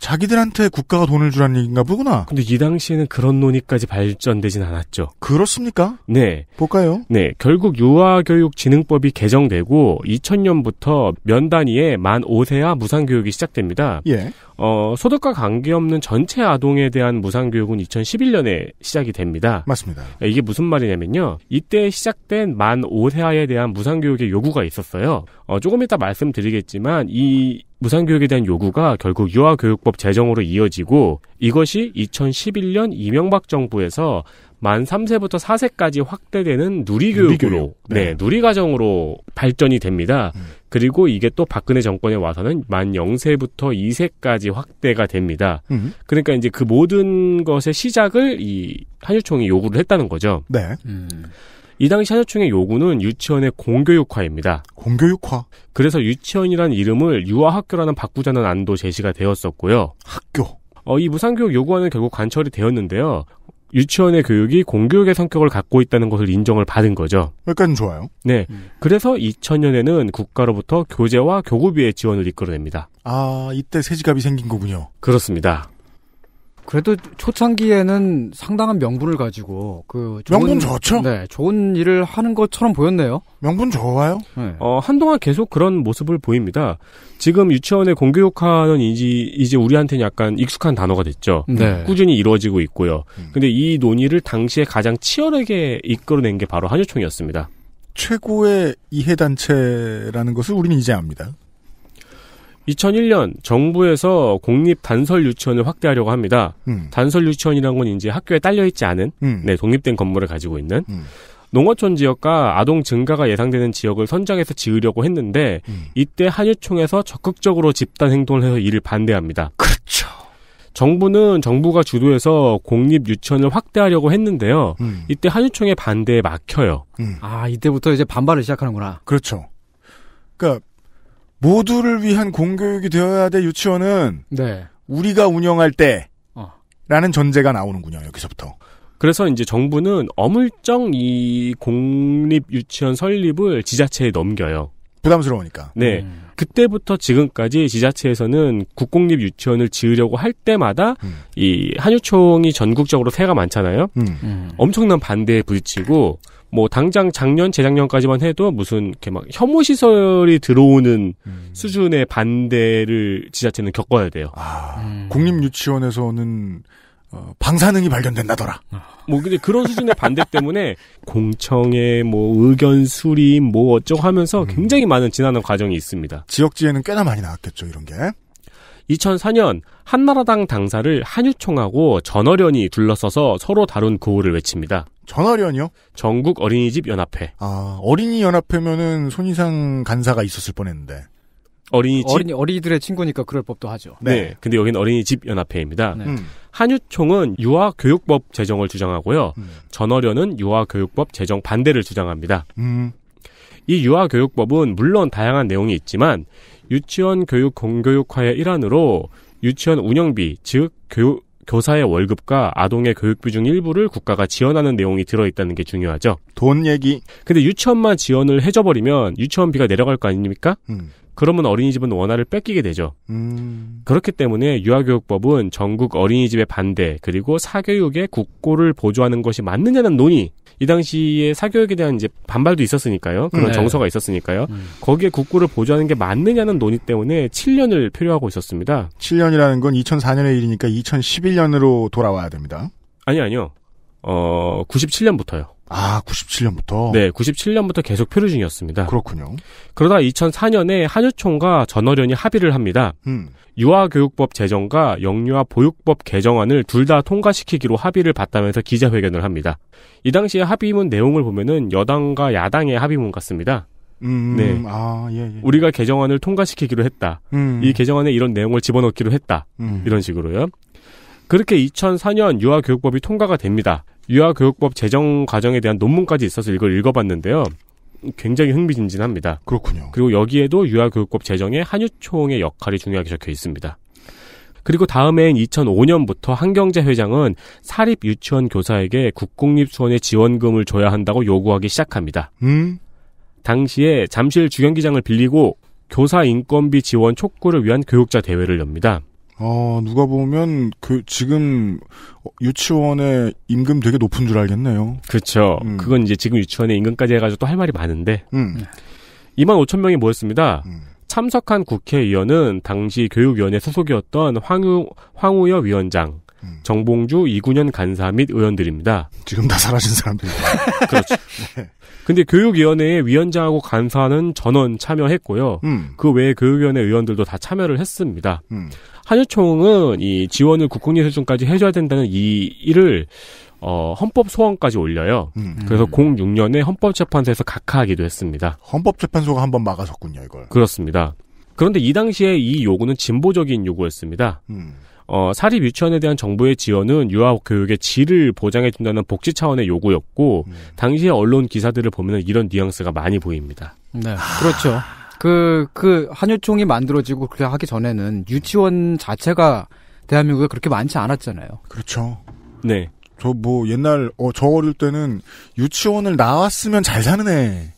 자기들한테 국가가 돈을 주라는 얘기인가 보구나. 근데 이 당시에는 그런 논의까지 발전되진 않았죠. 그렇습니까? 네. 볼까요? 네. 결국 유아교육진흥법이 개정되고 2000년부터 면 단위에 만 5세와 무상교육이 시작됩니다. 예. 어, 소득과 관계없는 전체 아동에 대한 무상교육은 2011년에 시작이 됩니다. 맞습니다. 예, 이게 무슨 말이냐면요. 이때 시작된 만 5세아에 대한 무상교육의 요구가 있었어요. 어, 조금 이따 말씀드리겠지만 이 무상교육에 대한 요구가 결국 유아교육법 제정으로 이어지고 이것이 2011년 이명박 정부에서 만 3세부터 4세까지 확대되는 누리교육으로 누리교육. 네. 네. 누리과정으로 발전이 됩니다. 음. 그리고 이게 또 박근혜 정권에 와서는 만 0세부터 2세까지 확대가 됩니다. 음. 그러니까 이제 그 모든 것의 시작을 이 한유총이 요구를 했다는 거죠. 네. 음. 이 당시 한여총의 요구는 유치원의 공교육화입니다. 공교육화. 그래서 유치원이란 이름을 유아학교라는 바꾸자는 안도 제시가 되었었고요. 학교. 어, 이 무상교육 요구안은 결국 관철이 되었는데요. 유치원의 교육이 공교육의 성격을 갖고 있다는 것을 인정을 받은 거죠. 여기 좋아요. 네. 음. 그래서 2000년에는 국가로부터 교재와 교구비의 지원을 이끌어냅니다. 아, 이때 새지갑이 생긴 거군요. 그렇습니다. 그래도 초창기에는 상당한 명분을 가지고 그 좋은, 명분 좋죠. 네, 좋은 일을 하는 것처럼 보였네요. 명분 좋아요. 네. 어 한동안 계속 그런 모습을 보입니다. 지금 유치원의 공교육화는 이제 이제 우리한테는 약간 익숙한 단어가 됐죠. 네. 꾸준히 이루어지고 있고요. 음. 근데 이 논의를 당시에 가장 치열하게 이끌어낸 게 바로 한유총이었습니다. 최고의 이해단체라는 것을 우리는 이제 압니다. 2001년 정부에서 공립 단설 유치원을 확대하려고 합니다. 음. 단설 유치원이란 건 이제 학교에 딸려 있지 않은 음. 네, 독립된 건물을 가지고 있는 음. 농어촌 지역과 아동 증가가 예상되는 지역을 선정해서 지으려고 했는데 음. 이때 한유총에서 적극적으로 집단 행동을 해서 이를 반대합니다. 그렇죠. 정부는 정부가 주도해서 공립 유치원을 확대하려고 했는데요. 음. 이때 한유총의 반대에 막혀요. 음. 아 이때부터 이제 반발을 시작하는구나. 그렇죠. 그러니까 모두를 위한 공교육이 되어야 돼 유치원은 네. 우리가 운영할 때라는 어. 전제가 나오는군요. 여기서부터. 그래서 이제 정부는 어물쩡 이 공립 유치원 설립을 지자체에 넘겨요. 부담스러우니까. 네. 음. 그때부터 지금까지 지자체에서는 국공립 유치원을 지으려고 할 때마다 음. 이 한유총이 전국적으로 새가 많잖아요. 음. 엄청난 반대에 부딪히고 뭐 당장 작년 재작년까지만 해도 무슨 이렇게 막 혐오 시설이 들어오는 음. 수준의 반대를 지자체는 겪어야 돼요. 아, 음. 국립유치원에서는 어, 방사능이 발견된다더라. 뭐 근데 그런 수준의 반대 때문에 공청회 뭐 의견 수립 뭐 어쩌고 하면서 음. 굉장히 많은 지나는 과정이 있습니다. 지역지에는 꽤나 많이 나왔겠죠 이런 게. 2004년 한나라당 당사를 한유총하고 전어련이 둘러싸서 서로 다룬 구호를 외칩니다. 전어련이요? 전국 어린이집 연합회. 아, 어린이 연합회면은 손이상 간사가 있었을 뻔했는데. 어린이집 어린이 어린이들의 친구니까 그럴 법도 하죠. 네. 네 근데 여기는 어린이집 연합회입니다. 네. 음. 한유총은 유아 교육법 제정을 주장하고요. 음. 전어련은 유아 교육법 제정 반대를 주장합니다. 음. 이 유아교육법은 물론 다양한 내용이 있지만 유치원 교육 공교육화의 일환으로 유치원 운영비, 즉 교육, 교사의 월급과 아동의 교육비 중 일부를 국가가 지원하는 내용이 들어있다는 게 중요하죠. 돈 얘기. 근데 유치원만 지원을 해줘버리면 유치원비가 내려갈 거 아닙니까? 음. 그러면 어린이집은 원화를 뺏기게 되죠. 음. 그렇기 때문에 유아교육법은 전국 어린이집의 반대 그리고 사교육의 국고를 보조하는 것이 맞느냐는 논의 이 당시에 사교육에 대한 이제 반발도 있었으니까요. 그런 네. 정서가 있었으니까요. 음. 거기에 국고를 보조하는 게 맞느냐는 논의 때문에 7년을 필요하고 있었습니다. 7년이라는 건 2004년의 일이니까 2011년으로 돌아와야 됩니다. 아니 아니요. 어 97년부터요. 아, 97년부터? 네, 97년부터 계속 표류 중이었습니다. 그렇군요. 그러다 2004년에 한유총과 전어련이 합의를 합니다. 음. 유아교육법 제정과 영유아 보육법 개정안을 둘 다 통과시키기로 합의를 봤다면서 기자회견을 합니다. 이 당시의 합의문 내용을 보면은 여당과 야당의 합의문 같습니다. 음, 네. 아, 예, 예. 우리가 개정안을 통과시키기로 했다. 음. 이 개정안에 이런 내용을 집어넣기로 했다. 음. 이런 식으로요. 그렇게 2004년 유아교육법이 통과가 됩니다. 유아교육법 제정 과정에 대한 논문까지 있어서 이걸 읽어봤는데요. 굉장히 흥미진진합니다. 그렇군요. 그리고 여기에도 유아교육법 제정에 한유총의 역할이 중요하게 적혀 있습니다. 그리고 다음해인 2005년부터 한경재 회장은 사립 유치원 교사에게 국공립수원의 지원금을 줘야 한다고 요구하기 시작합니다. 음? 당시에 잠실 주경기장을 빌리고 교사 인건비 지원 촉구를 위한 교육자 대회를 엽니다. 어, 누가 보면 그 지금 유치원의 임금 되게 높은 줄 알겠네요. 그렇죠. 음. 그건 이제 지금 유치원의 임금까지 해가지고 또 할 말이 많은데 음. 2만 5천 명이 모였습니다. 음. 참석한 국회의원은 당시 교육위원회 소속이었던 황우, 황우여 위원장, 음. 정봉주, 이구년 간사 및 의원들입니다. 지금 다 사라진 사람들이죠. 그렇죠. 네. 근데 교육위원회의 위원장하고 간사는 전원 참여했고요. 음. 그 외에 교육위원회 의원들도 다 참여를 했습니다. 음. 한유총은 이 지원을 국공립 수준까지 해줘야 된다는 이 일을 어, 헌법 소원까지 올려요. 음. 그래서 06년에 헌법재판소에서 각하하기도 했습니다. 헌법재판소가 한번 막아섰군요, 이걸. 그렇습니다. 그런데 이 당시에 이 요구는 진보적인 요구였습니다. 음. 어, 사립 유치원에 대한 정부의 지원은 유아 교육의 질을 보장해준다는 복지 차원의 요구였고 음. 당시의 언론 기사들을 보면 이런 뉘앙스가 많이 보입니다. 네, 아. 그렇죠. 그, 그, 한유총이 만들어지고 그렇게 하기 전에는 유치원 자체가 대한민국에 그렇게 많지 않았잖아요. 그렇죠. 네. 저 뭐 옛날, 어, 저 어릴 때는 유치원을 나왔으면 잘 사는 애.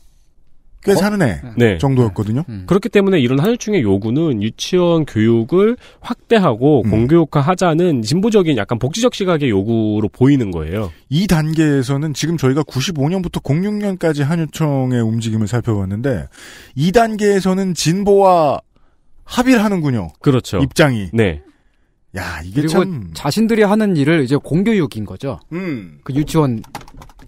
꽤 어? 사는 애 네. 정도였거든요. 음. 그렇기 때문에 이런 한류층의 요구는 유치원 교육을 확대하고 음. 공교육화하자는 진보적인 약간 복지적 시각의 요구로 보이는 거예요. 이 단계에서는 지금 저희가 95년부터 06년까지 한유청의 움직임을 살펴봤는데 이 단계에서는 진보와 합의를 하는군요. 그렇죠. 입장이. 네. 야 이게 그리고 참... 자신들이 하는 일을 이제 공교육인 거죠. 음. 그 유치원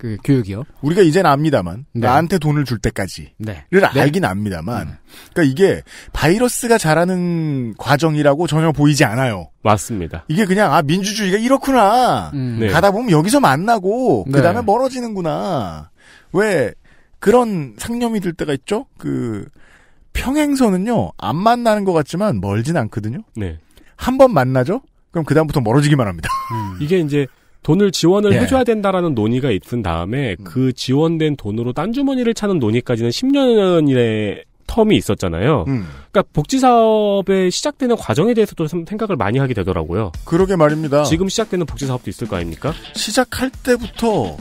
그 교육이요. 우리가 이제는 압니다만 네. 나한테 돈을 줄 때까지를 네. 알긴 압니다만 음. 그러니까 이게 바이러스가 자라는 과정이라고 전혀 보이지 않아요. 맞습니다. 이게 그냥 아 민주주의가 이렇구나 음. 네. 가다 보면 여기서 만나고 그 다음에 네. 멀어지는구나 왜 그런 상념이 들 때가 있죠? 그 평행선은요 안 만나는 것 같지만 멀진 않거든요. 네. 한 번 만나죠? 그럼 그 다음부터 멀어지기만 합니다. 음. 이게 이제 돈을 지원을 네. 해줘야 된다라는 논의가 있은 다음에 음. 그 지원된 돈으로 딴 주머니를 차는 논의까지는 10년의 텀이 있었잖아요. 음. 그러니까 복지 사업의 시작되는 과정에 대해서도 생각을 많이 하게 되더라고요. 그러게 말입니다. 지금 시작되는 복지 사업도 있을 거 아닙니까? 시작할 때부터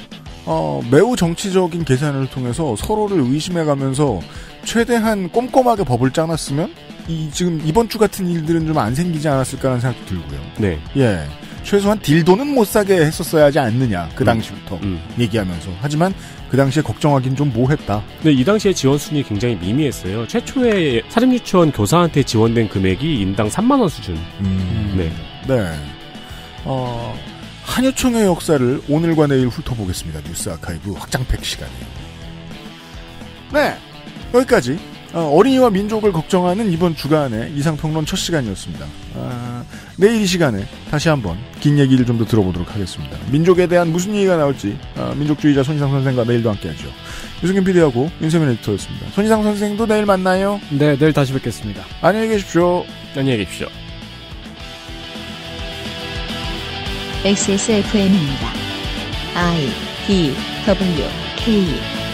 어, 매우 정치적인 계산을 통해서 서로를 의심해가면서 최대한 꼼꼼하게 법을 짜놨으면 이 지금 이번 주 같은 일들은 좀 안 생기지 않았을까라는 생각도 들고요. 네. 예. 최소한 딜도는 못 사게 했었어야 하지 않느냐 그 음. 당시부터 음. 음. 얘기하면서 하지만 그 당시에 걱정하긴 좀뭐했다 근데 네, 이 당시에 지원 순위 굉장히 미미했어요. 최초에 사립유치원 교사한테 지원된 금액이 인당 3만 원 수준. 음. 음. 네. 네. 어, 한유총의 역사를 오늘과 내일 훑어보겠습니다. 뉴스 아카이브 확장팩 시간에. 네. 여기까지 어, 어린이와 민족을 걱정하는 이번 주간의 이상평론 첫 시간이었습니다. 아, 내일 이 시간에 다시 한번 긴 얘기를 좀 더 들어보도록 하겠습니다. 민족에 대한 무슨 얘기가 나올지 아, 민족주의자 손희상 선생과 내일도 함께하죠. 유승균 PD하고 윤세민 에디터였습니다. 손희상 선생도 내일 만나요. 네, 내일 다시 뵙겠습니다. 안녕히 계십시오. 안녕히 계십시오. XSFM입니다. I D W K